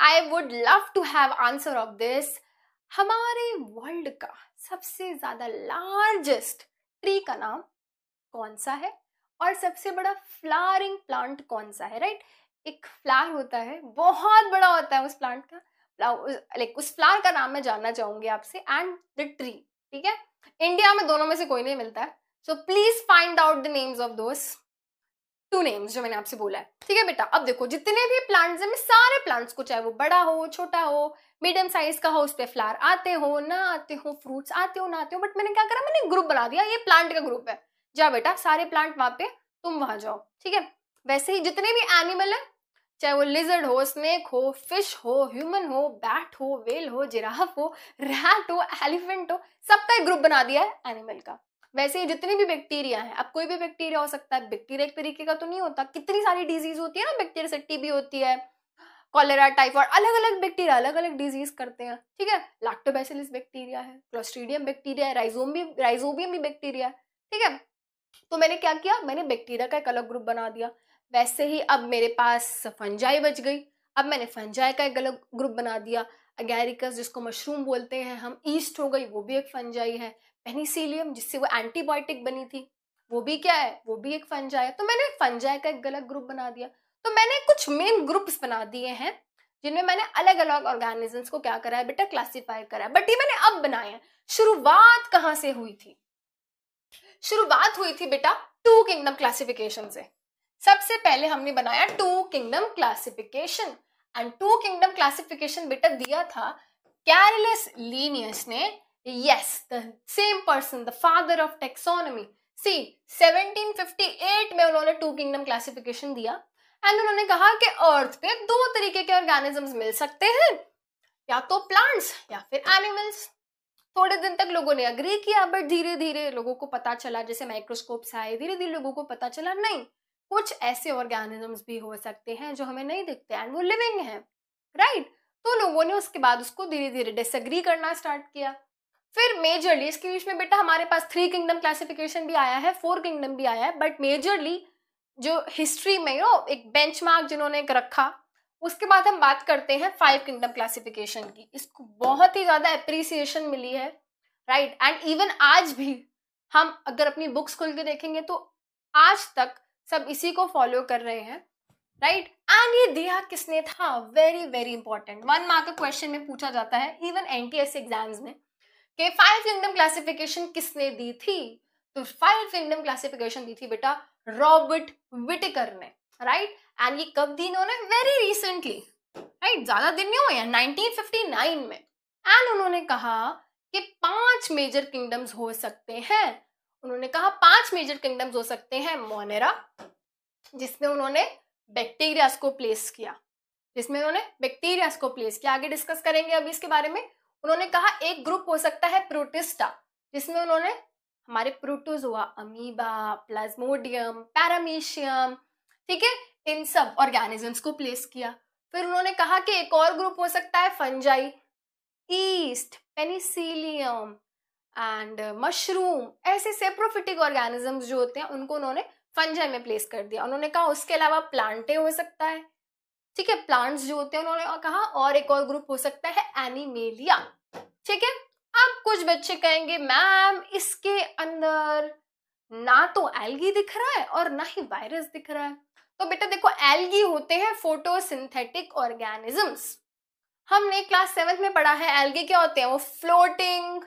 I would love to have answer of this हमारे वर्ल्ड का सबसे ज्यादा लार्जेस्ट ट्री का नाम कौन सा है और सबसे बड़ा फ्लावरिंग प्लांट कौन सा है राइट right? एक फ्लावर होता है बहुत बड़ा होता है उस प्लांट का लाइक उस फ्लावर का नाम मैं जानना चाहूंगी आपसे एंड द ट्री ठीक है इंडिया में दोनों में से कोई नहीं मिलता है so please find out the names of those two names जो मैंने आपसे बोला है ठीक है बेटा अब देखो जितने भी प्लांट्स हैं मैं सारे प्लांट्स को चाहे वो बड़ा हो छोटा हो मीडियम साइज का हो उस पर फ्लावर आते हो ना आते हो फ्रूट्स आते हो ना आते हो बट मैंने क्या करा मैंने ग्रुप बना दिया ये प्लांट का ग्रुप है जा बेटा सारे प्लांट वहां पे तुम वहां जाओ ठीक है वैसे ही जितने भी एनिमल है चाहे वो लिजर्ड हो स्नेक हो फिश हो ह्यूमन हो बैट हो वेल हो जिराफ हो रैट हो एलिफेंट हो सबका एक ग्रुप बना दिया है एनिमल का वैसे ही जितने भी बैक्टीरिया हैं अब कोई भी बैक्टीरिया हो सकता है बैक्टीरिया एक तरीके का तो नहीं होता कितनी सारी डिजीज होती है ना बैक्टीरिया से टीबी होती है कॉलेरा टाइफॉइड अलग अलग बैक्टीरिया अलग अलग डिजीज करते हैं ठीक है लैक्टोबैसिलस बैक्टीरिया है क्लोस्ट्रीडियम बैक्टीरिया है राइजोम भी राइजोबियम भी बैक्टीरिया है ठीक है तो मैंने क्या किया मैंने बैक्टीरिया का एक अलग ग्रुप बना दिया वैसे ही अब मेरे पास फंजाई बच गई अब मैंने फंजाई का एक अलग ग्रुप बना दिया अगैरिकस जिसको मशरूम बोलते हैं हम ईस्ट हो गई वो भी एक फंजाई है पेनीसीलियम जिससे वो एंटीबायोटिक बनी थी वो भी क्या है वो भी एक फंजाई है तो मैंने फंजाई का एक अलग ग्रुप बना दिया तो मैंने कुछ मेन ग्रुप्स बना दिए हैं जिनमें मैंने अलग अलग ऑर्गेनिजम्स को क्या करा है बेटा क्लासीफाई करा है बट ये मैंने अब बनाए हैं शुरुआत कहाँ से हुई थी शुरुआत हुई थी बेटा टू किंगडम क्लासिफिकेशन से सबसे पहले हमने बनाया two kingdom classification and two kingdom classification बेटा दिया था कैरलेस लीनियस ने yes the same person the father of taxonomy सी 1758 में उन्होंने टू किंगडम क्लासिफिकेशन दिया एंड उन्होंने कहा कि अर्थ पे दो तरीके के ऑर्गेनिजम्स मिल सकते हैं या तो प्लांट्स या फिर एनिमल्स थोड़े दिन तक लोगों ने अग्री किया बट धीरे धीरे लोगों को पता चला जैसे माइक्रोस्कोप्स आए धीरे धीरे लोगों को पता चला नहीं कुछ ऐसे ऑर्गेनिजम्स भी हो सकते हैं जो हमें नहीं दिखते एंड वो लिविंग हैं राइट right? तो लोगों ने उसके बाद उसको धीरे धीरे डिसग्री करना स्टार्ट किया फिर मेजरली इसके बीच में बेटा हमारे पास थ्री किंगडम क्लासिफिकेशन भी आया है फोर किंगडम भी आया है बट मेजरली जो हिस्ट्री में नो एक बेंच जिन्होंने एक रखा उसके बाद हम बात करते हैं फाइव किंगडम क्लासिफिकेशन की इसको बहुत ही ज़्यादा अप्रिसिएशन मिली है राइट एंड इवन आज भी हम अगर अपनी बुक्स खोल के देखेंगे तो आज तक सब इसी को फॉलो कर रहे हैं राइट right? एंड ये दिया किसने था very very important one mark question में पूछा जाता है इवन एनटीएस एग्जाम्स में कि फाइव किंगडम क्लासिफिकेशन किसने दी थी तो फाइव किंगडम क्लासिफिकेशन दी थी बेटा रॉबर्ट विटिकर ने राइट right? एंड ये कब दी इन्होंने वेरी रिसेंटली राइट ज्यादा दिन नहीं हुए नाइनटीन में एंड उन्होंने कहा कि पांच मेजर किंगडम्स हो सकते हैं उन्होंने कहा पांच मेजर किंगडम्स हो सकते हैं मोनेरा जिसमें उन्होंने बैक्टीरिया को प्लेस किया जिसमें उन्होंने बैक्टीरियाज को प्लेस किया आगे डिस्कस करेंगे अभी इसके बारे में उन्होंने कहा एक ग्रुप हो सकता है प्रोटिस्टा जिसमें उन्होंने हमारे प्रोटोजोआ अमीबा प्लाज्मोडियम पैरामीशियम ठीक है इन सब ऑर्गेनिजम्स को प्लेस किया फिर उन्होंने कहा कि एक और ग्रुप हो सकता है fungi yeast penicillium and mushroom ऐसे सेप्रोफिटिक ऑर्गेनिजम्स जो होते हैं उनको उन्होंने फंजाई में प्लेस कर दिया उन्होंने कहा उसके अलावा प्लांटे हो सकता है ठीक है प्लांट्स जो होते हैं उन्होंने कहा और एक और ग्रुप हो सकता है एनिमेलिया ठीक है अब कुछ बच्चे कहेंगे मैम इसके अंदर ना तो एल्गी दिख रहा है और ना ही वायरस दिख रहा है तो बेटा देखो एल्गी होते हैं फोटोसिंथेटिक ऑर्गेनिजम्स हमने क्लास सेवेंथ में पढ़ा है एलगी क्या होते हैं वो फ्लोटिंग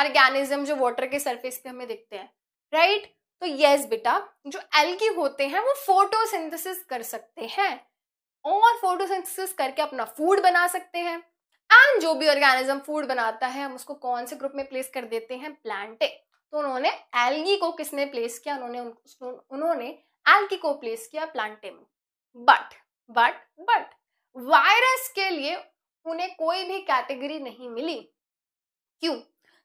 ऑर्गेनिज्म जो वाटर के सरफेस पे हमें दिखते हैं राइट तो यस बेटा जो एल्गी होते हैं वो फोटोसिंथेसिस कर सकते हैं और फोटोसिंथेसिस करके अपना फूड बना सकते हैं एंड जो भी ऑर्गेनिज्म फूड बनाता है हम उसको कौन से ग्रुप में प्लेस कर देते हैं प्लांटे तो उन्होंने एल्गी को किसने प्लेस किया उन्होंने उन्होंने एल्गी को प्लेस किया प्लांटे में बट बट बट वायरस के लिए उन्हें कोई भी कैटेगरी नहीं मिली क्यों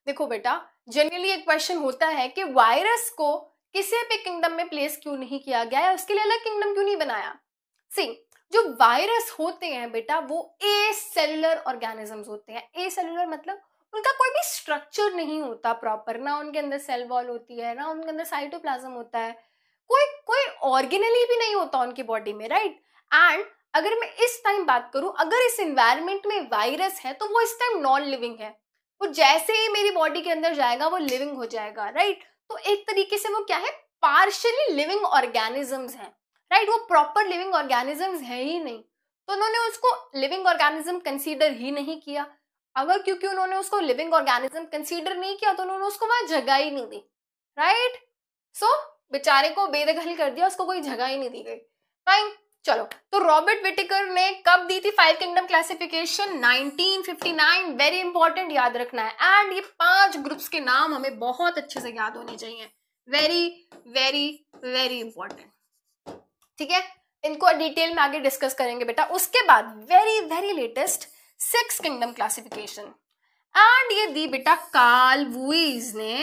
देखो बेटा जनरली एक क्वेश्चन होता है कि वायरस को किसी भी किंगडम में प्लेस क्यों नहीं किया गया है उसके लिए अलग किंगडम क्यों नहीं बनाया सी जो वायरस होते हैं बेटा वो ए सेलुलर ऑर्गेनिजम्स होते हैं ए सेलुलर मतलब उनका कोई भी स्ट्रक्चर नहीं होता प्रॉपर ना उनके अंदर सेल वॉल होती है ना उनके अंदर साइटोप्लाज्म होता है कोई कोई ऑर्गेनली भी नहीं होता उनकी बॉडी में राइट एंड अगर मैं इस टाइम बात करूं अगर इस एनवायरमेंट में वायरस है तो वो इस टाइम नॉन लिविंग है वो जैसे ही मेरी बॉडी के अंदर जाएगा वो लिविंग हो जाएगा राइट right? तो एक तरीके से वो क्या है पार्शली लिविंग ऑर्गेनिजम्स हैं राइट right? वो प्रॉपर लिविंग ऑर्गेनिजम्स हैं ही नहीं तो उन्होंने उसको लिविंग ऑर्गेनिज्म कंसीडर ही नहीं किया अगर क्योंकि उन्होंने उसको लिविंग ऑर्गेनिज्म कंसीडर नहीं किया तो उन्होंने उसको वहां जगह ही नहीं दी राइट सो so, बेचारे को बेदखल कर दिया उसको कोई जगह ही नहीं दी गई फाइन चलो तो रॉबर्ट विटिकर ने कब दी थी five kingdom classification 1959 very important याद रखना है एंड ये पांच ग्रुप्स के नाम हमें बहुत अच्छे से याद होने चाहिए वेरी वेरी वेरी इंपॉर्टेंट ठीक है इनको डिटेल में आगे डिस्कस करेंगे बेटा उसके बाद very very latest six kingdom classification and ये दी बेटा कार्ल वुइज ने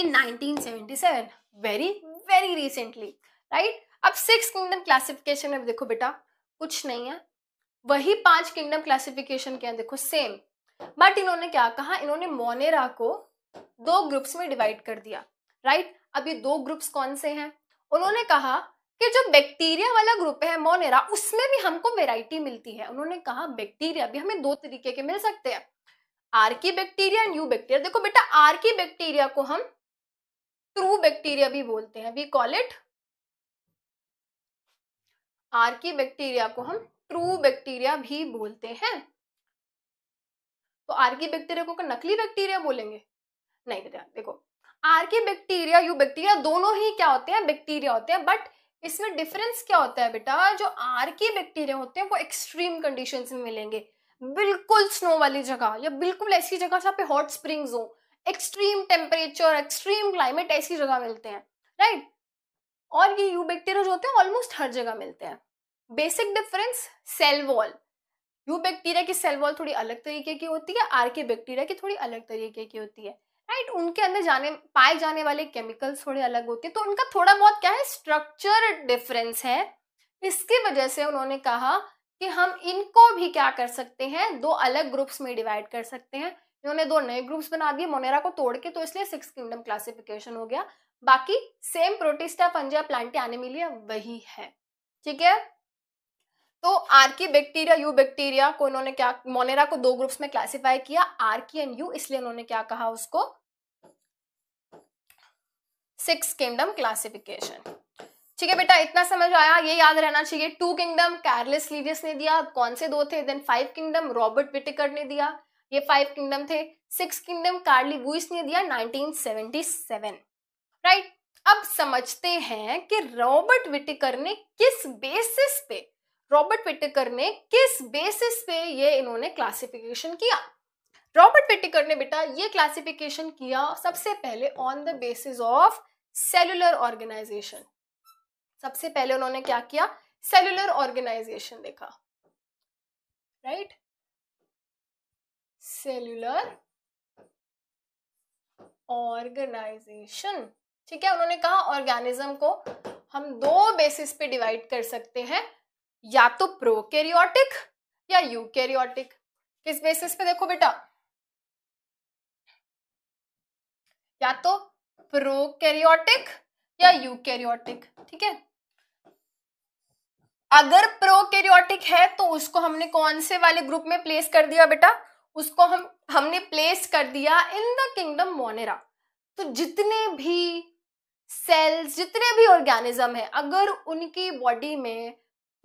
in 1977 very very recently right अब सिक्स किंगडम क्लासिफिकेशन में देखो बेटा कुछ नहीं है वही पांच किंगडम क्लासिफिकेशन के हैं देखो सेम बट इन्होंने क्या कहा इन्होंने मोनेरा को दो ग्रुप्स में डिवाइड कर दिया राइट अब ये दो ग्रुप्स कौन से हैं उन्होंने कहा कि जो बैक्टीरिया वाला ग्रुप है मोनेरा उसमें भी हमको वेराइटी मिलती है उन्होंने कहा बैक्टीरिया भी हमें दो तरीके के मिल सकते हैं की बैक्टीरिया एंड यू बैक्टीरिया देखो बेटा की बैक्टीरिया को हम ट्रू बैक्टीरिया भी बोलते हैं we call it archaebacteria को हम ट्रू बैक्टीरिया भी बोलते हैं तो आर्की बैक्टीरिया को नकली बैक्टीरिया बोलेंगे नहीं बताया देखो आर्की बैक्टीरिया यू बैक्टीरिया दोनों ही क्या होते हैं बैक्टीरिया होते हैं बट इसमें डिफरेंस क्या होता है बेटा जो आर्की बैक्टीरिया होते हैं वो एक्सट्रीम कंडीशन में मिलेंगे बिल्कुल स्नो वाली जगह या बिल्कुल ऐसी जगह जहाँ पे हॉट स्प्रिंग्स हो एक्सट्रीम टेम्परेचर एक्सट्रीम क्लाइमेट ऐसी जगह मिलते हैं राइट और ये यू बैक्टीरिया जो होते हैं ऑलमोस्ट हर जगह मिलते हैं बेसिक डिफरेंस सेल वॉल यू बैक्टीरिया की सेल वॉल थोड़ी अलग तरीके की होती है आर के बैक्टीरिया की थोड़ी अलग तरीके की होती है राइट उनके अंदर जाने पाए जाने वाले केमिकल्स थोड़े अलग होते हैं तो उनका थोड़ा बहुत क्या है स्ट्रक्चर डिफरेंस है इसकी वजह से उन्होंने कहा कि हम इनको भी क्या कर सकते हैं दो अलग ग्रुप्स में डिवाइड कर सकते हैं इन्होंने दो नए ग्रुप्स बना दिए मोनेरा को तोड़ के तो इसलिए सिक्स किंगडम क्लासिफिकेशन हो गया बाकी same Protista fungi Plantae Animalia वही है ठीक है तो आर्की बैक्टीरिया यू बैक्टीरिया को इन्होंने क्या मोनेरा को दो ग्रुप्स में क्लासिफाई किया आर्की एंड यू इसलिए उन्होंने क्या कहा उसको सिक्स किंगडम क्लासिफिकेशन ठीक है बेटा इतना समझ आया ये याद रहना चाहिए टू किंगडम कैरलेस लीवियस ने दिया कौन से दो थे then five kingdom Robert Whittaker ने दिया ये फाइव किंगडम थे सिक्स किंगडम कार्ली वुइस ने दिया 1977 राइट अब समझते हैं कि रॉबर्ट विटिकर ने किस बेसिस पे रॉबर्ट विटिकर ने किस बेसिस पे ये इन्होंने क्लासिफिकेशन किया रॉबर्ट विटिकर ने बेटा ये क्लासिफिकेशन किया सबसे पहले on the basis of cellular organisation सबसे पहले उन्होंने क्या किया सेलुलर ऑर्गेनाइजेशन देखा राइट सेलुलर ऑर्गेनाइजेशन ठीक है उन्होंने कहा ऑर्गेनिज्म को हम दो बेसिस पे डिवाइड कर सकते हैं या तो प्रोकैरियोटिक या यूकैरियोटिक किस बेसिस पे देखो बेटा या तो प्रोकैरियोटिक या यूकैरियोटिक ठीक है अगर प्रोकैरियोटिक है तो उसको हमने कौन से वाले ग्रुप में प्लेस कर दिया बेटा उसको हम हमने प्लेस कर दिया इन द किंगडम मोनेरा तो जितने भी सेल्स जितने भी ऑर्गेनिज्म है अगर उनकी बॉडी में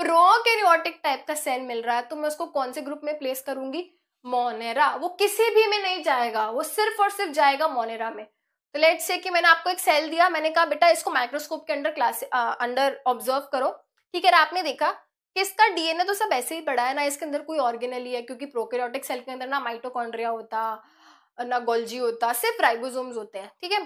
प्रोकैरियोटिक टाइप का सेल मिल रहा है तो मैं उसको कौन से ग्रुप में प्लेस करूंगी मोनेरा वो किसी भी में नहीं जाएगा वो सिर्फ और सिर्फ जाएगा मोनेरा में तो लेट्स से कि मैंने आपको एक सेल दिया मैंने कहा बेटा इसको माइक्रोस्कोप के अंडर क्लास अंडर ऑब्जर्व करो ठीक है आपने देखा कि इसका डीएनए तो सब ऐसे ही पड़ा है ना इसके अंदर कोई ऑर्गेनली है क्योंकि प्रोकैरियोटिक सेल के अंदर ना माइटोकॉन्ड्रिया होता ना गोल्जी होता सिर्फ राइबोसोम्स होते हैं ठीक है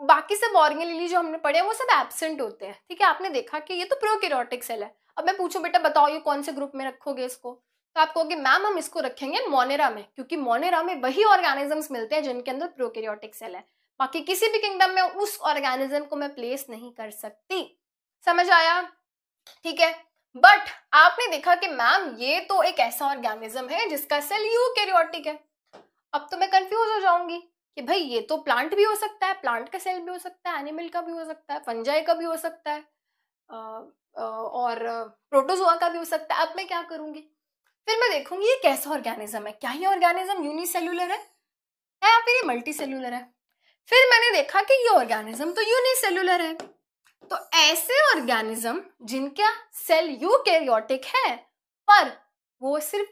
बाकी सब ऑर्गन लिली जो हमने पढ़े हैं वो सब एबसेंट होते हैं ठीक है आपने देखा कि ये तो प्रोकेरोटिक सेल है अब मैं पूछूं बेटा बताओ ये कौन से ग्रुप में रखोगे इसको तो आप कहोगे मैम हम इसको रखेंगे मोनेरा में क्योंकि मोनेरा में वही ऑर्गेनिजम्स मिलते हैं जिनके अंदर प्रोकेरियोटिक सेल है बाकी किसी भी किंगडम में उस ऑर्गेनिज्म को मैं प्लेस नहीं कर सकती समझ आया ठीक है बट आपने देखा कि मैम ये तो एक ऐसा ऑर्गेनिज्म है जिसका सेल यू है अब तो मैं कंफ्यूज हो जाऊंगी कि भाई ये तो प्लांट भी हो सकता है प्लांट का सेल भी हो सकता है एनिमल का भी हो सकता है फंजाई का भी हो सकता है और प्रोटोजोआ का भी हो सकता है अब मैं क्या करूँगी फिर मैं देखूंगी ये कैसा ऑर्गेनिज्म है क्या ये ऑर्गेनिज्म यूनिसेल्यूलर है या फिर ये मल्टी सेलुलर है फिर मैंने देखा कि ये ऑर्गेनिज्म तो सेलुलर है तो ऐसे ऑर्गेनिज्म जिनका सेल यूकैरियोटिक है पर वो सिर्फ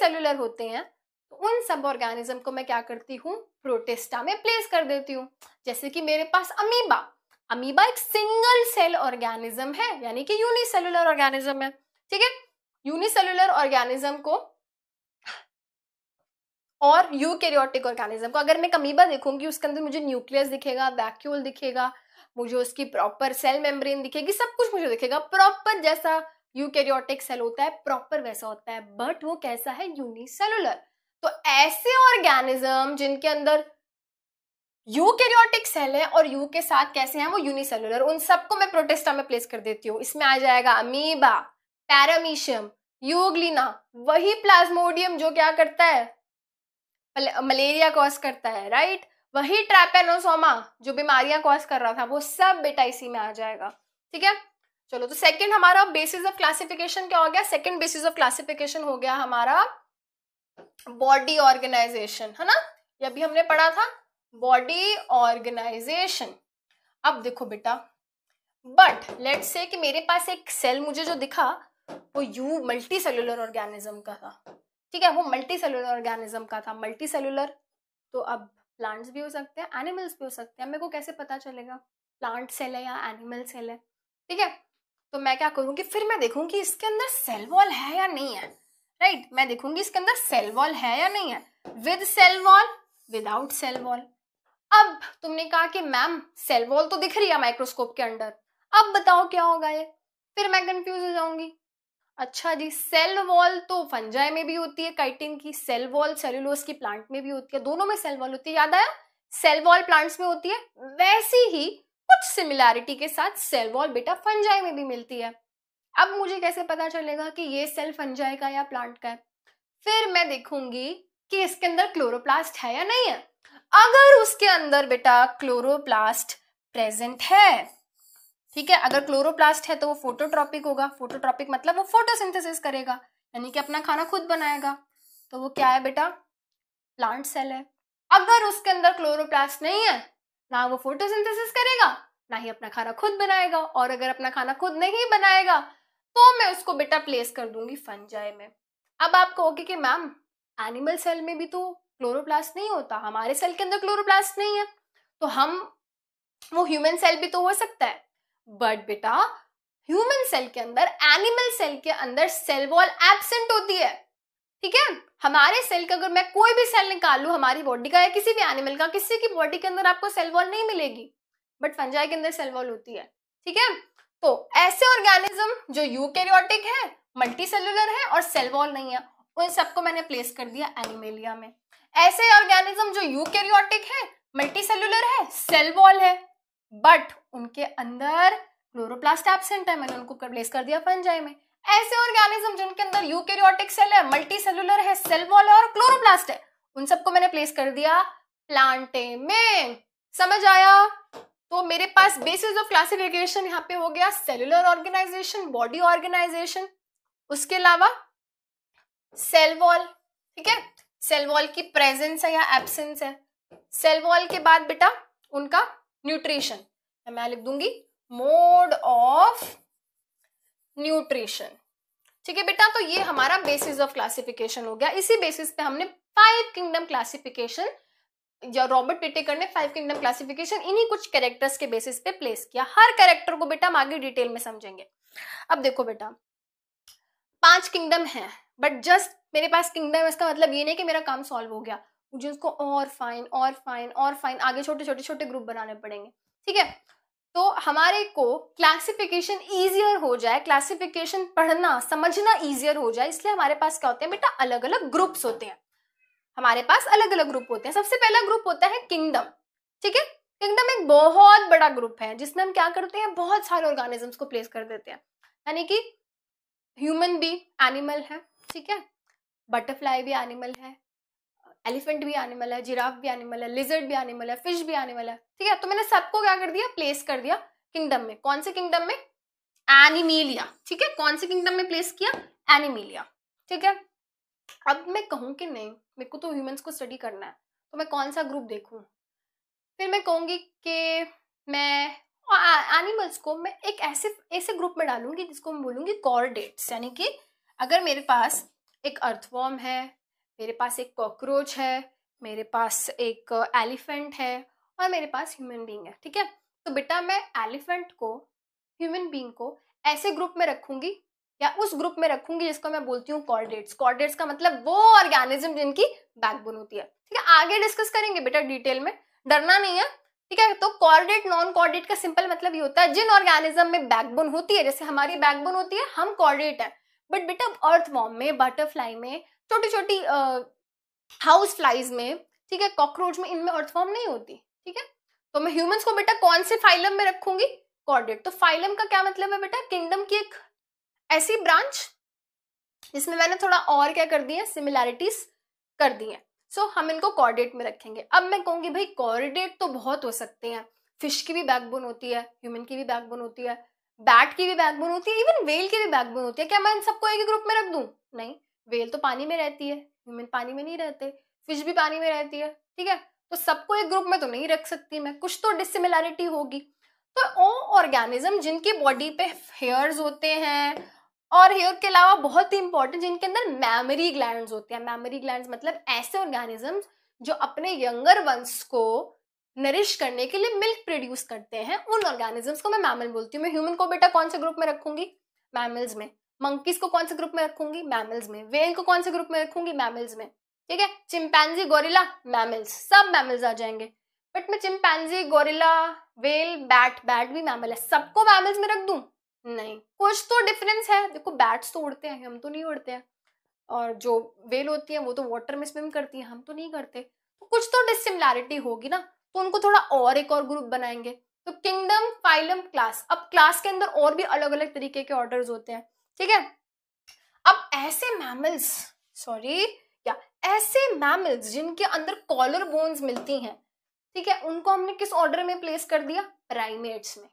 सेलुलर होते हैं तो उन सब ऑर्गेनिज्म को मैं क्या करती हूँ प्रोटेस्टा में प्लेस कर देती हूँ जैसे कि मेरे पास अमीबा अमीबा एक सिंगल सेल ऑर्गेनिज्म है यानी कि यूनिसेलुलर ऑर्गेनिज्म है ठीक है यूनिसेलुलर ऑर्गेनिज्म को और यूकैरियोटिक ऑर्गेनिज्म को अगर मैं कमीबा देखूंगी उसके अंदर मुझे न्यूक्लियस दिखेगा वैक्यूल दिखेगा मुझे उसकी प्रॉपर सेल मेम्ब्रेन दिखेगी सब कुछ मुझे दिखेगा प्रॉपर जैसा यूकैरियोटिक सेल होता है प्रॉपर वैसा होता है बट वो कैसा है यूनिसेलुलर तो ऐसे ऑर्गेनिज्म जिनके अंदर यूकेरियोटिक सेल है और यू के साथ कैसे हैं वो यूनिसेलुलर उन सबको मैं प्रोटेस्टा में प्लेस कर देती हूँ इसमें आ जाएगा अमीबा पैरामीशियम यूग्लिना वही प्लाज्मोडियम जो क्या करता है मलेरिया कॉज करता है राइट वही ट्रैपेनोसोमा जो बीमारियां कॉज कर रहा था वो सब बेटा इसी में आ जाएगा ठीक है चलो तो सेकंड हमारा बेसिस ऑफ क्लासिफिकेशन क्या हो गया सेकंड बेसिस ऑफ क्लासिफिकेशन हो गया हमारा बॉडी ऑर्गेनाइजेशन है ना ये भी हमने पढ़ा था बॉडी ऑर्गेनाइजेशन अब देखो बेटा बट लेट से कि मेरे पास एक सेल मुझे जो दिखा वो यू मल्टी सेलुलर ऑर्गेनिज्म का था ठीक है वो मल्टी सेलुलर ऑर्गेनिज्म का था मल्टी सेलुलर तो अब प्लांट्स भी हो सकते हैं एनिमल्स भी हो सकते हैं मेरे को कैसे पता चलेगा प्लांट सेल है या एनिमल सेल है ठीक है तो मैं क्या करूँगी फिर मैं देखूँ कि इसके अंदर सेल वॉल है या नहीं है राइट right? मैं देखूंगी इसके अंदर सेल वॉल है या नहीं है with cell wall without cell wall अब तुमने कहा कि मैम सेल वॉल तो दिख रही है माइक्रोस्कोप के अंदर अब बताओ क्या होगा ये फिर मैं कंफ्यूज हो जाऊंगी अच्छा जी सेल वॉल तो फंजाई में भी होती है काइटिन की सेल वॉल सेल्यूलोस की प्लांट में भी होती है दोनों में सेल वॉल होती है याद आया सेल वॉल प्लांट्स में होती है वैसी ही कुछ सिमिलैरिटी के साथ सेल वॉल बेटा फंजाई में भी मिलती है अब मुझे कैसे पता चलेगा कि ये सेल फंजाई का या प्लांट का है फिर मैं देखूंगी कि इसके अंदर क्लोरोप्लास्ट है या नहीं है अगर उसके अंदर बेटा क्लोरोप्लास्ट प्रेजेंट है ठीक है अगर क्लोरोप्लास्ट है तो वो फोटोट्रॉपिक होगा फोटोट्रॉपिक मतलब वो फोटोसिंथेसिस करेगा यानी कि अपना खाना खुद बनाएगा तो वो क्या है बेटा प्लांट सेल है अगर उसके अंदर क्लोरोप्लास्ट नहीं है ना वो फोटोसिंथेसिस करेगा ना ही अपना खाना खुद बनाएगा और अगर अपना खाना खुद नहीं बनाएगा तो मैं उसको बेटा प्लेस कर दूंगी फंजाई में अब आप कहोगे कि मैम एनिमल सेल में भी तो क्लोरोप्लास्ट नहीं होता हमारे सेल के अंदर क्लोरोप्लास्ट नहीं है तो हम वो ह्यूमन सेल भी तो हो सकता है बट बेटा ह्यूमन सेल के अंदर एनिमल सेल के अंदर सेल वॉल एबसेंट होती है ठीक है हमारे सेल का अगर मैं कोई भी सेल निकालू हमारी बॉडी का या किसी भी एनिमल का किसी की बॉडी के अंदर आपको सेल वॉल नहीं मिलेगी बट फंजाई के अंदर सेल वॉल होती है ठीक है तो ऐसे ऑर्गेनिज्म जो यूकैरियोटिक है मल्टीसेलुलर है और सेलवॉल नहीं है उन सबको मैंने प्लेस कर दिया एनिमेलिया में ऐसे ऑर्गेनिज्म जो यूकैरियोटिक है मल्टीसेलुलर है सेल वॉल है बट उनके अंदर क्लोरोप्लास्ट एबसेंट है मैंने उनको प्लेस कर दिया फंजाई में ऐसे ऑर्गेनिज्म जिनके अंदर यूकैरियोटिक सेल है मल्टी मल्टीसेलुलर है सेल वॉल है और क्लोरोप्लास्ट है उन सबको मैंने प्लेस कर दिया प्लांटे में समझ आया तो मेरे पास बेसिस ऑफ क्लासिफिकेशन यहाँ पे हो गया सेलुलर ऑर्गेनाइजेशन बॉडी ऑर्गेनाइजेशन उसके अलावा सेल वॉल ठीक है सेल वॉल की प्रेजेंस है या एब्सेंस है सेल वॉल के बाद बेटा उनका न्यूट्रिशन मैं लिख दूंगी मोड ऑफ न्यूट्रिशन ठीक है बेटा तो ये हमारा बेसिस ऑफ क्लासिफिकेशन हो गया इसी बेसिस पे हमने फाइव किंगडम क्लासिफिकेशन या रॉबर्ट पिटेकर ने फाइव किंगडम क्लासिफिकेशन इन्हीं कुछ कैरेक्टर्स के बेसिस पे प्लेस किया हर कैरेक्टर को बेटा हम आगे डिटेल में समझेंगे अब देखो बेटा पांच किंगडम है बट जस्ट मेरे पास किंगडम इसका मतलब ये नहीं कि मेरा काम सॉल्व हो गया मुझे उसको और फाइन और फाइन और फाइन आगे छोटे छोटे छोटे ग्रुप बनाने पड़ेंगे ठीक है तो हमारे को क्लासिफिकेशन ईजियर हो जाए क्लासिफिकेशन पढ़ना समझना ईजियर हो जाए इसलिए हमारे पास क्या होते हैं बेटा अलग अलग ग्रुप्स होते हैं हमारे पास अलग अलग ग्रुप होते हैं सबसे पहला ग्रुप होता है किंगडम ठीक है किंगडम एक बहुत बड़ा ग्रुप है जिसमें हम क्या करते हैं बहुत सारे ऑर्गेनिजम्स को प्लेस कर देते हैं यानी कि ह्यूमन भी एनिमल है ठीक है बटरफ्लाई भी एनिमल है एलिफेंट भी एनिमल है जिराफ भी एनिमल है लिजर्ड भी एनिमल है फिश भी एनिमल है ठीक है तो मैंने सबको क्या कर दिया प्लेस कर दिया किंगडम में कौन से किंगडम में एनिमीलिया ठीक है कौन से किंगडम में प्लेस किया एनिमीलिया ठीक है अब मैं कहूँ कि नहीं मेरे को तो ह्यूमंस को स्टडी करना है तो मैं कौन सा ग्रुप देखूँ फिर मैं कहूँगी कि मैं एनिमल्स को मैं एक ऐसे ऐसे ग्रुप में डालूंगी जिसको मैं बोलूँगी कॉर्डेट्स यानी कि अगर मेरे पास एक अर्थवॉर्म है मेरे पास एक कॉकरोच है मेरे पास एक एलिफेंट है और मेरे पास ह्यूमन बींग है ठीक है तो बेटा मैं एलिफेंट को ह्यूमन बींग को ऐसे ग्रुप में रखूंगी या उस ग्रुप में रखूंगी जिसको मैं बोलती हूँ कॉर्डेट्स कॉर्डेट्स का मतलब वो ऑर्गेनिज्म जिनकी बैकबोन होती है ठीक है आगे डिस्कस करेंगे बेटा डिटेल में डरना नहीं है ठीक है तो कॉर्डेट नॉन कॉर्डेट का सिंपल मतलब ये होता है जिन ऑर्गेनिज्म में बैकबोन होती है जैसे हमारी बैकबोन होती है हम कॉर्डेट है बट बेटा अर्थवॉर्म में बटरफ्लाई में छोटी छोटी हाउस फ्लाइज में ठीक है कॉकरोच में इनमें अर्थवॉर्म नहीं होती ठीक है तो मैं ह्यूमंस को बेटा कौन से फाइलम में रखूंगी कॉर्डेट तो फाइलम का क्या मतलब है बेटा किंगडम की एक ऐसी ब्रांच इसमें मैंने थोड़ा और क्या कर दिया सिमिलैरिटीज कर दी है सो so, हम इनको कॉर्डेट में रखेंगे अब मैं कहूंगी भाई कॉर्डेट तो बहुत हो सकते हैं फिश की भी बैकबोन होती है ह्यूमन की भी बैकबोन होती है बैट की भी बैकबोन होती है इवन वेल की भी बैकबोन होती है क्या मैं इन सबको एक ही ग्रुप में रख दू नहीं वेल तो पानी में रहती है ह्यूमन पानी में नहीं रहते फिश भी पानी में रहती है ठीक है तो सबको एक ग्रुप में तो नहीं रख सकती मैं कुछ तो डिसिमिलैरिटी होगी तो ओ ऑर्गेनिज्म जिनकी बॉडी पे हेयर्स होते हैं और हेयर के अलावा बहुत ही इंपॉर्टेंट जिनके अंदर मेमोरी ग्लैंड होते हैं मेमोरी ग्लैंड मतलब ऐसे ऑर्गेनिजम्स जो अपने यंगर वंस को नरिश करने के लिए मिल्क प्रोड्यूस करते हैं उन ऑर्गेनिजम्स को मैं मैमल बोलती हूँ मैं ह्यूमन को बेटा कौन से ग्रुप में रखूंगी मैमल्स में मंकीज को कौन से ग्रुप में रखूंगी मैमल्स में वेल को कौन से ग्रुप में रखूंगी मैमल्स में ठीक है चिंपैनजी गोरिला मैमल्स सब मैमल्स आ जाएंगे बट मैं chimpanzee gorilla whale bat bat भी मैमल है सबको मैमल्स में रख दूँ नहीं कुछ तो डिफरेंस है देखो बैट्स तो उड़ते हैं हम तो नहीं उड़ते हैं और जो वेल होती है वो तो वाटर में स्विम करती है हम तो नहीं करते तो कुछ तो डिसिमिलैरिटी होगी ना तो उनको थोड़ा और एक और ग्रुप बनाएंगे तो किंगडम फाइलम क्लास अब क्लास के अंदर और भी अलग अलग तरीके के ऑर्डर होते हैं ठीक है अब ऐसे मैमल्स सॉरी या ऐसे मैमल्स जिनके अंदर कॉलर बोन्स मिलती हैं ठीक है उनको हमने किस ऑर्डर में प्लेस कर दिया प्राइमेट्स में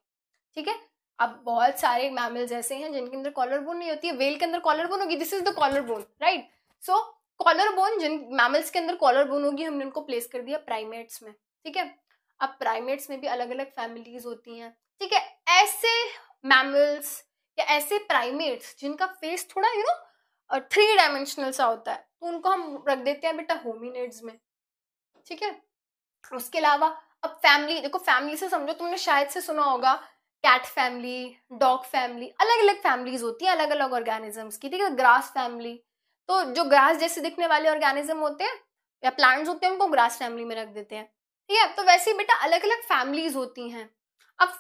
ठीक है अब बहुत सारे मैमल्स ऐसे हैं जिनके अंदर कॉलर बोन नहीं होती है वेल के अंदर कॉलर बोन होगी this is the collar bone right so collar bone जिन मैमल्स के अंदर कॉलर बोन होगी हमने उनको प्लेस कर दिया प्राइमेट्स में ठीक है अब प्राइमेट्स में भी अलग अलग फैमिलीज होती हैं ठीक है ऐसे मैमल्स या ऐसे प्राइमेट्स जिनका फेस थोड़ा यू नो थ्री डायमेंशनल सा होता है तो उनको हम रख देते हैं बेटा होमिनेट्स में ठीक है उसके अलावा अब फैमिली देखो फैमिली से समझो तुमने शायद से सुना होगा कैट फैमिली डॉग फैमिली अलग अलग फैमिलीज होती हैं अलग अलग ऑर्गेनिजम्स की ठीक है ग्रास फैमिली तो जो ग्रास जैसे दिखने वाले ऑर्गेनिज्म होते हैं या प्लांट्स होते हैं उनको ग्रास फैमिली में रख देते हैं ठीक है तो वैसे ही बेटा अलग अलग फैमिलीज होती हैं अब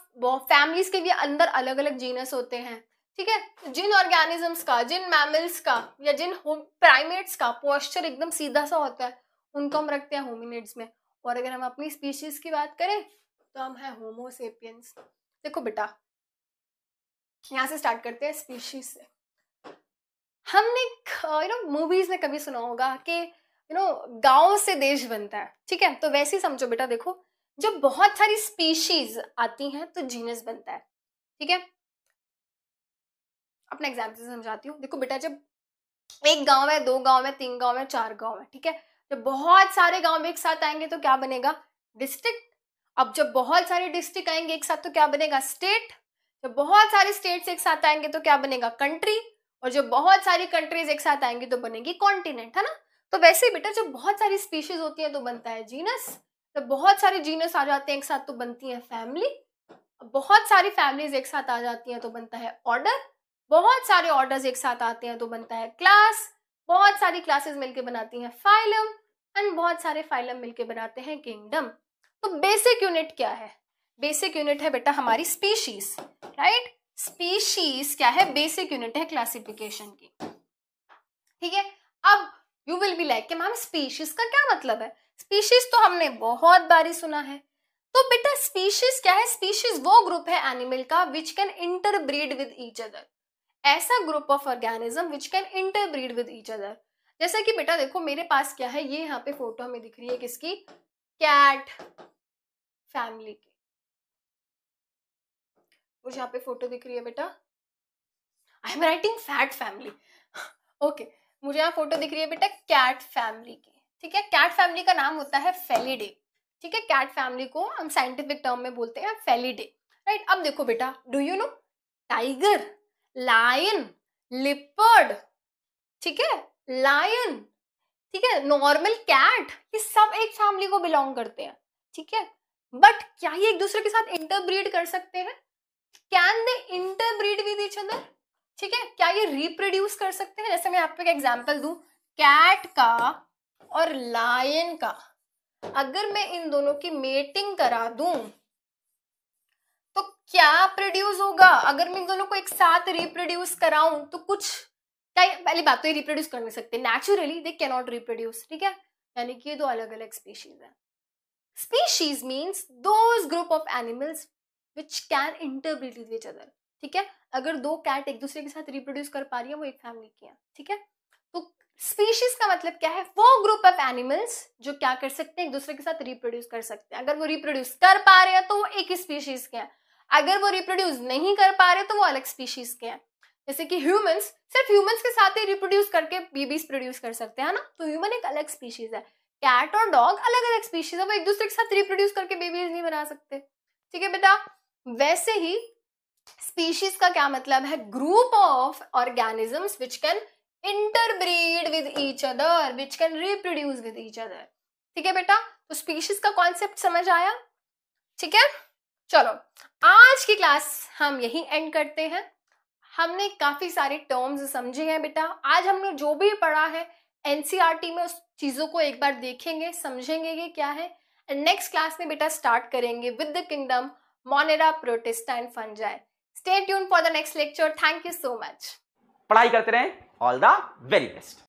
फैमिलीज के भी अंदर अलग अलग जीनस होते हैं ठीक है जिन ऑर्गेनिजम्स का जिन मैमल्स का या जिन प्राइमेट्स का पोस्चर एकदम सीधा सा होता है उनको हम रखते हैं होमिनेट्स में और अगर हम अपनी स्पीशीज की बात करें तो हम हैं होमोसेपियंस देखो बेटा यहाँ से स्टार्ट करते हैं स्पीशीज से हमने यू नो मूवीज में कभी सुना होगा कि यू नो गांव से देश बनता है ठीक है तो वैसे ही समझो बेटा देखो जब बहुत सारी स्पीशीज आती हैं तो जीनस बनता है ठीक है अपना एग्जाम्पल से समझाती हूँ देखो बेटा जब एक गांव है दो गांव है तीन गांव है चार गांव है ठीक है जब बहुत सारे गांव एक साथ आएंगे तो क्या बनेगा डिस्ट्रिक्ट अब जब बहुत सारे डिस्ट्रिक्ट आएंगे एक साथ तो क्या बनेगा स्टेट जब बहुत सारे स्टेट्स एक साथ आएंगे तो क्या बनेगा कंट्री और जब बहुत सारी कंट्रीज एक साथ आएंगी तो बनेगी कॉन्टिनेंट है ना तो वैसे ही बेटा जब बहुत सारी स्पीशीज होती है तो बनता है जीनस जब बहुत सारे जीनस आ जाते हैं एक साथ तो बनती है फैमिली बहुत सारी फैमिलीज एक साथ आ जाती हैं तो बनता है ऑर्डर बहुत सारे ऑर्डर्स एक साथ आते हैं तो बनता है क्लास बहुत सारी क्लासेस मिलके बनाती हैं फाइलम एंड बहुत सारे फाइलम मिलके बनाते हैं किंगडम तो बेसिक यूनिट क्या है बेसिक यूनिट है बेटा हमारी स्पीशीज राइट स्पीशीज क्या है बेसिक यूनिट है क्लासिफिकेशन की ठीक है अब you will be like ma'am species का क्या मतलब है स्पीशीज तो हमने बहुत बारी सुना है तो बेटा स्पीशीज क्या है स्पीशीज वो ग्रुप है एनिमल का which can interbreed with each other ऐसा group of organism which can interbreed with each other जैसा कि बेटा देखो मेरे पास क्या है ये यहाँ पे फोटो हमें दिख रही है किसकी कैट फैमिली के मुझे यहाँ पे फोटो दिख रही है बेटा I am writing fat family okay मुझे यहाँ फोटो दिख रही है बेटा कैट फैमिली की ठीक है कैट फैमिली का नाम होता है फेलीडे ठीक है कैट फैमिली को हम साइंटिफिक टर्म में बोलते हैं फेलीडे राइट अब देखो बेटा do you know tiger lion leopard ठीक है लायन ठीक है नॉर्मल कैट ये सब एक फैमिली को बिलोंग करते हैं ठीक है बट क्या ये एक दूसरे के साथ इंटरब्रीड कर सकते हैं can they interbreed with each other ठीक है क्या ये रिप्रोड्यूस कर सकते हैं जैसे मैं आपको एक एग्जाम्पल दू कैट का और लायन का अगर मैं इन दोनों की मेटिंग करा दू तो क्या प्रोड्यूस होगा अगर मैं इन दोनों को एक साथ रिप्रोड्यूस कराऊं तो कुछ क्या पहली बात तो ये रिप्रोड्यूस कर नहीं सकते नेचुरली दे कैनॉट रिप्रोड्यूस ठीक है यानी कि ये दो अलग अलग स्पीशीज है species means those group of animals which can interbreed with which other ठीक है अगर दो कैट एक दूसरे के साथ रिप्रोड्यूस कर पा रही है वो एक फैमिली की है ठीक है तो स्पीशीज का मतलब क्या है वो ग्रुप ऑफ एनिमल्स जो क्या कर सकते हैं एक दूसरे के साथ रिप्रोड्यूस कर सकते हैं अगर वो रिप्रोड्यूस कर पा रहे हैं तो वो एक ही स्पीशीज के हैं अगर वो रिप्रोड्यूस नहीं कर पा रहे तो वो अलग स्पीशीज के हैं जैसे कि ह्यूमंस सिर्फ ह्यूमंस के साथ ही रिप्रोड्यूस करके बेबीज प्रोड्यूस कर सकते हैं ना तो ह्यूमन एक अलग स्पीशीज है कैट और डॉग अलग अलग स्पीशीज है वो एक दूसरे के साथ रिप्रोड्यूस करके बेबीज नहीं बना सकते ठीक है बेटा वैसे ही स्पीशीज का क्या मतलब है group of organisms which can interbreed with each other which can reproduce with each other ठीक है बेटा तो स्पीशीज का कॉन्सेप्ट समझ आया ठीक है चलो आज की क्लास हम यही एंड करते हैं हमने काफी सारे टर्म्स समझे हैं बेटा आज हमने जो भी पढ़ा है एनसीईआरटी में उस चीज़ों को एक बार देखेंगे समझेंगे कि क्या है एंड नेक्स्ट क्लास में बेटा स्टार्ट करेंगे with the kingdom Monera Protista and Fungi stay tune for the next lecture thank you so much पढ़ाई करते रहे ऑल द वेरी बेस्ट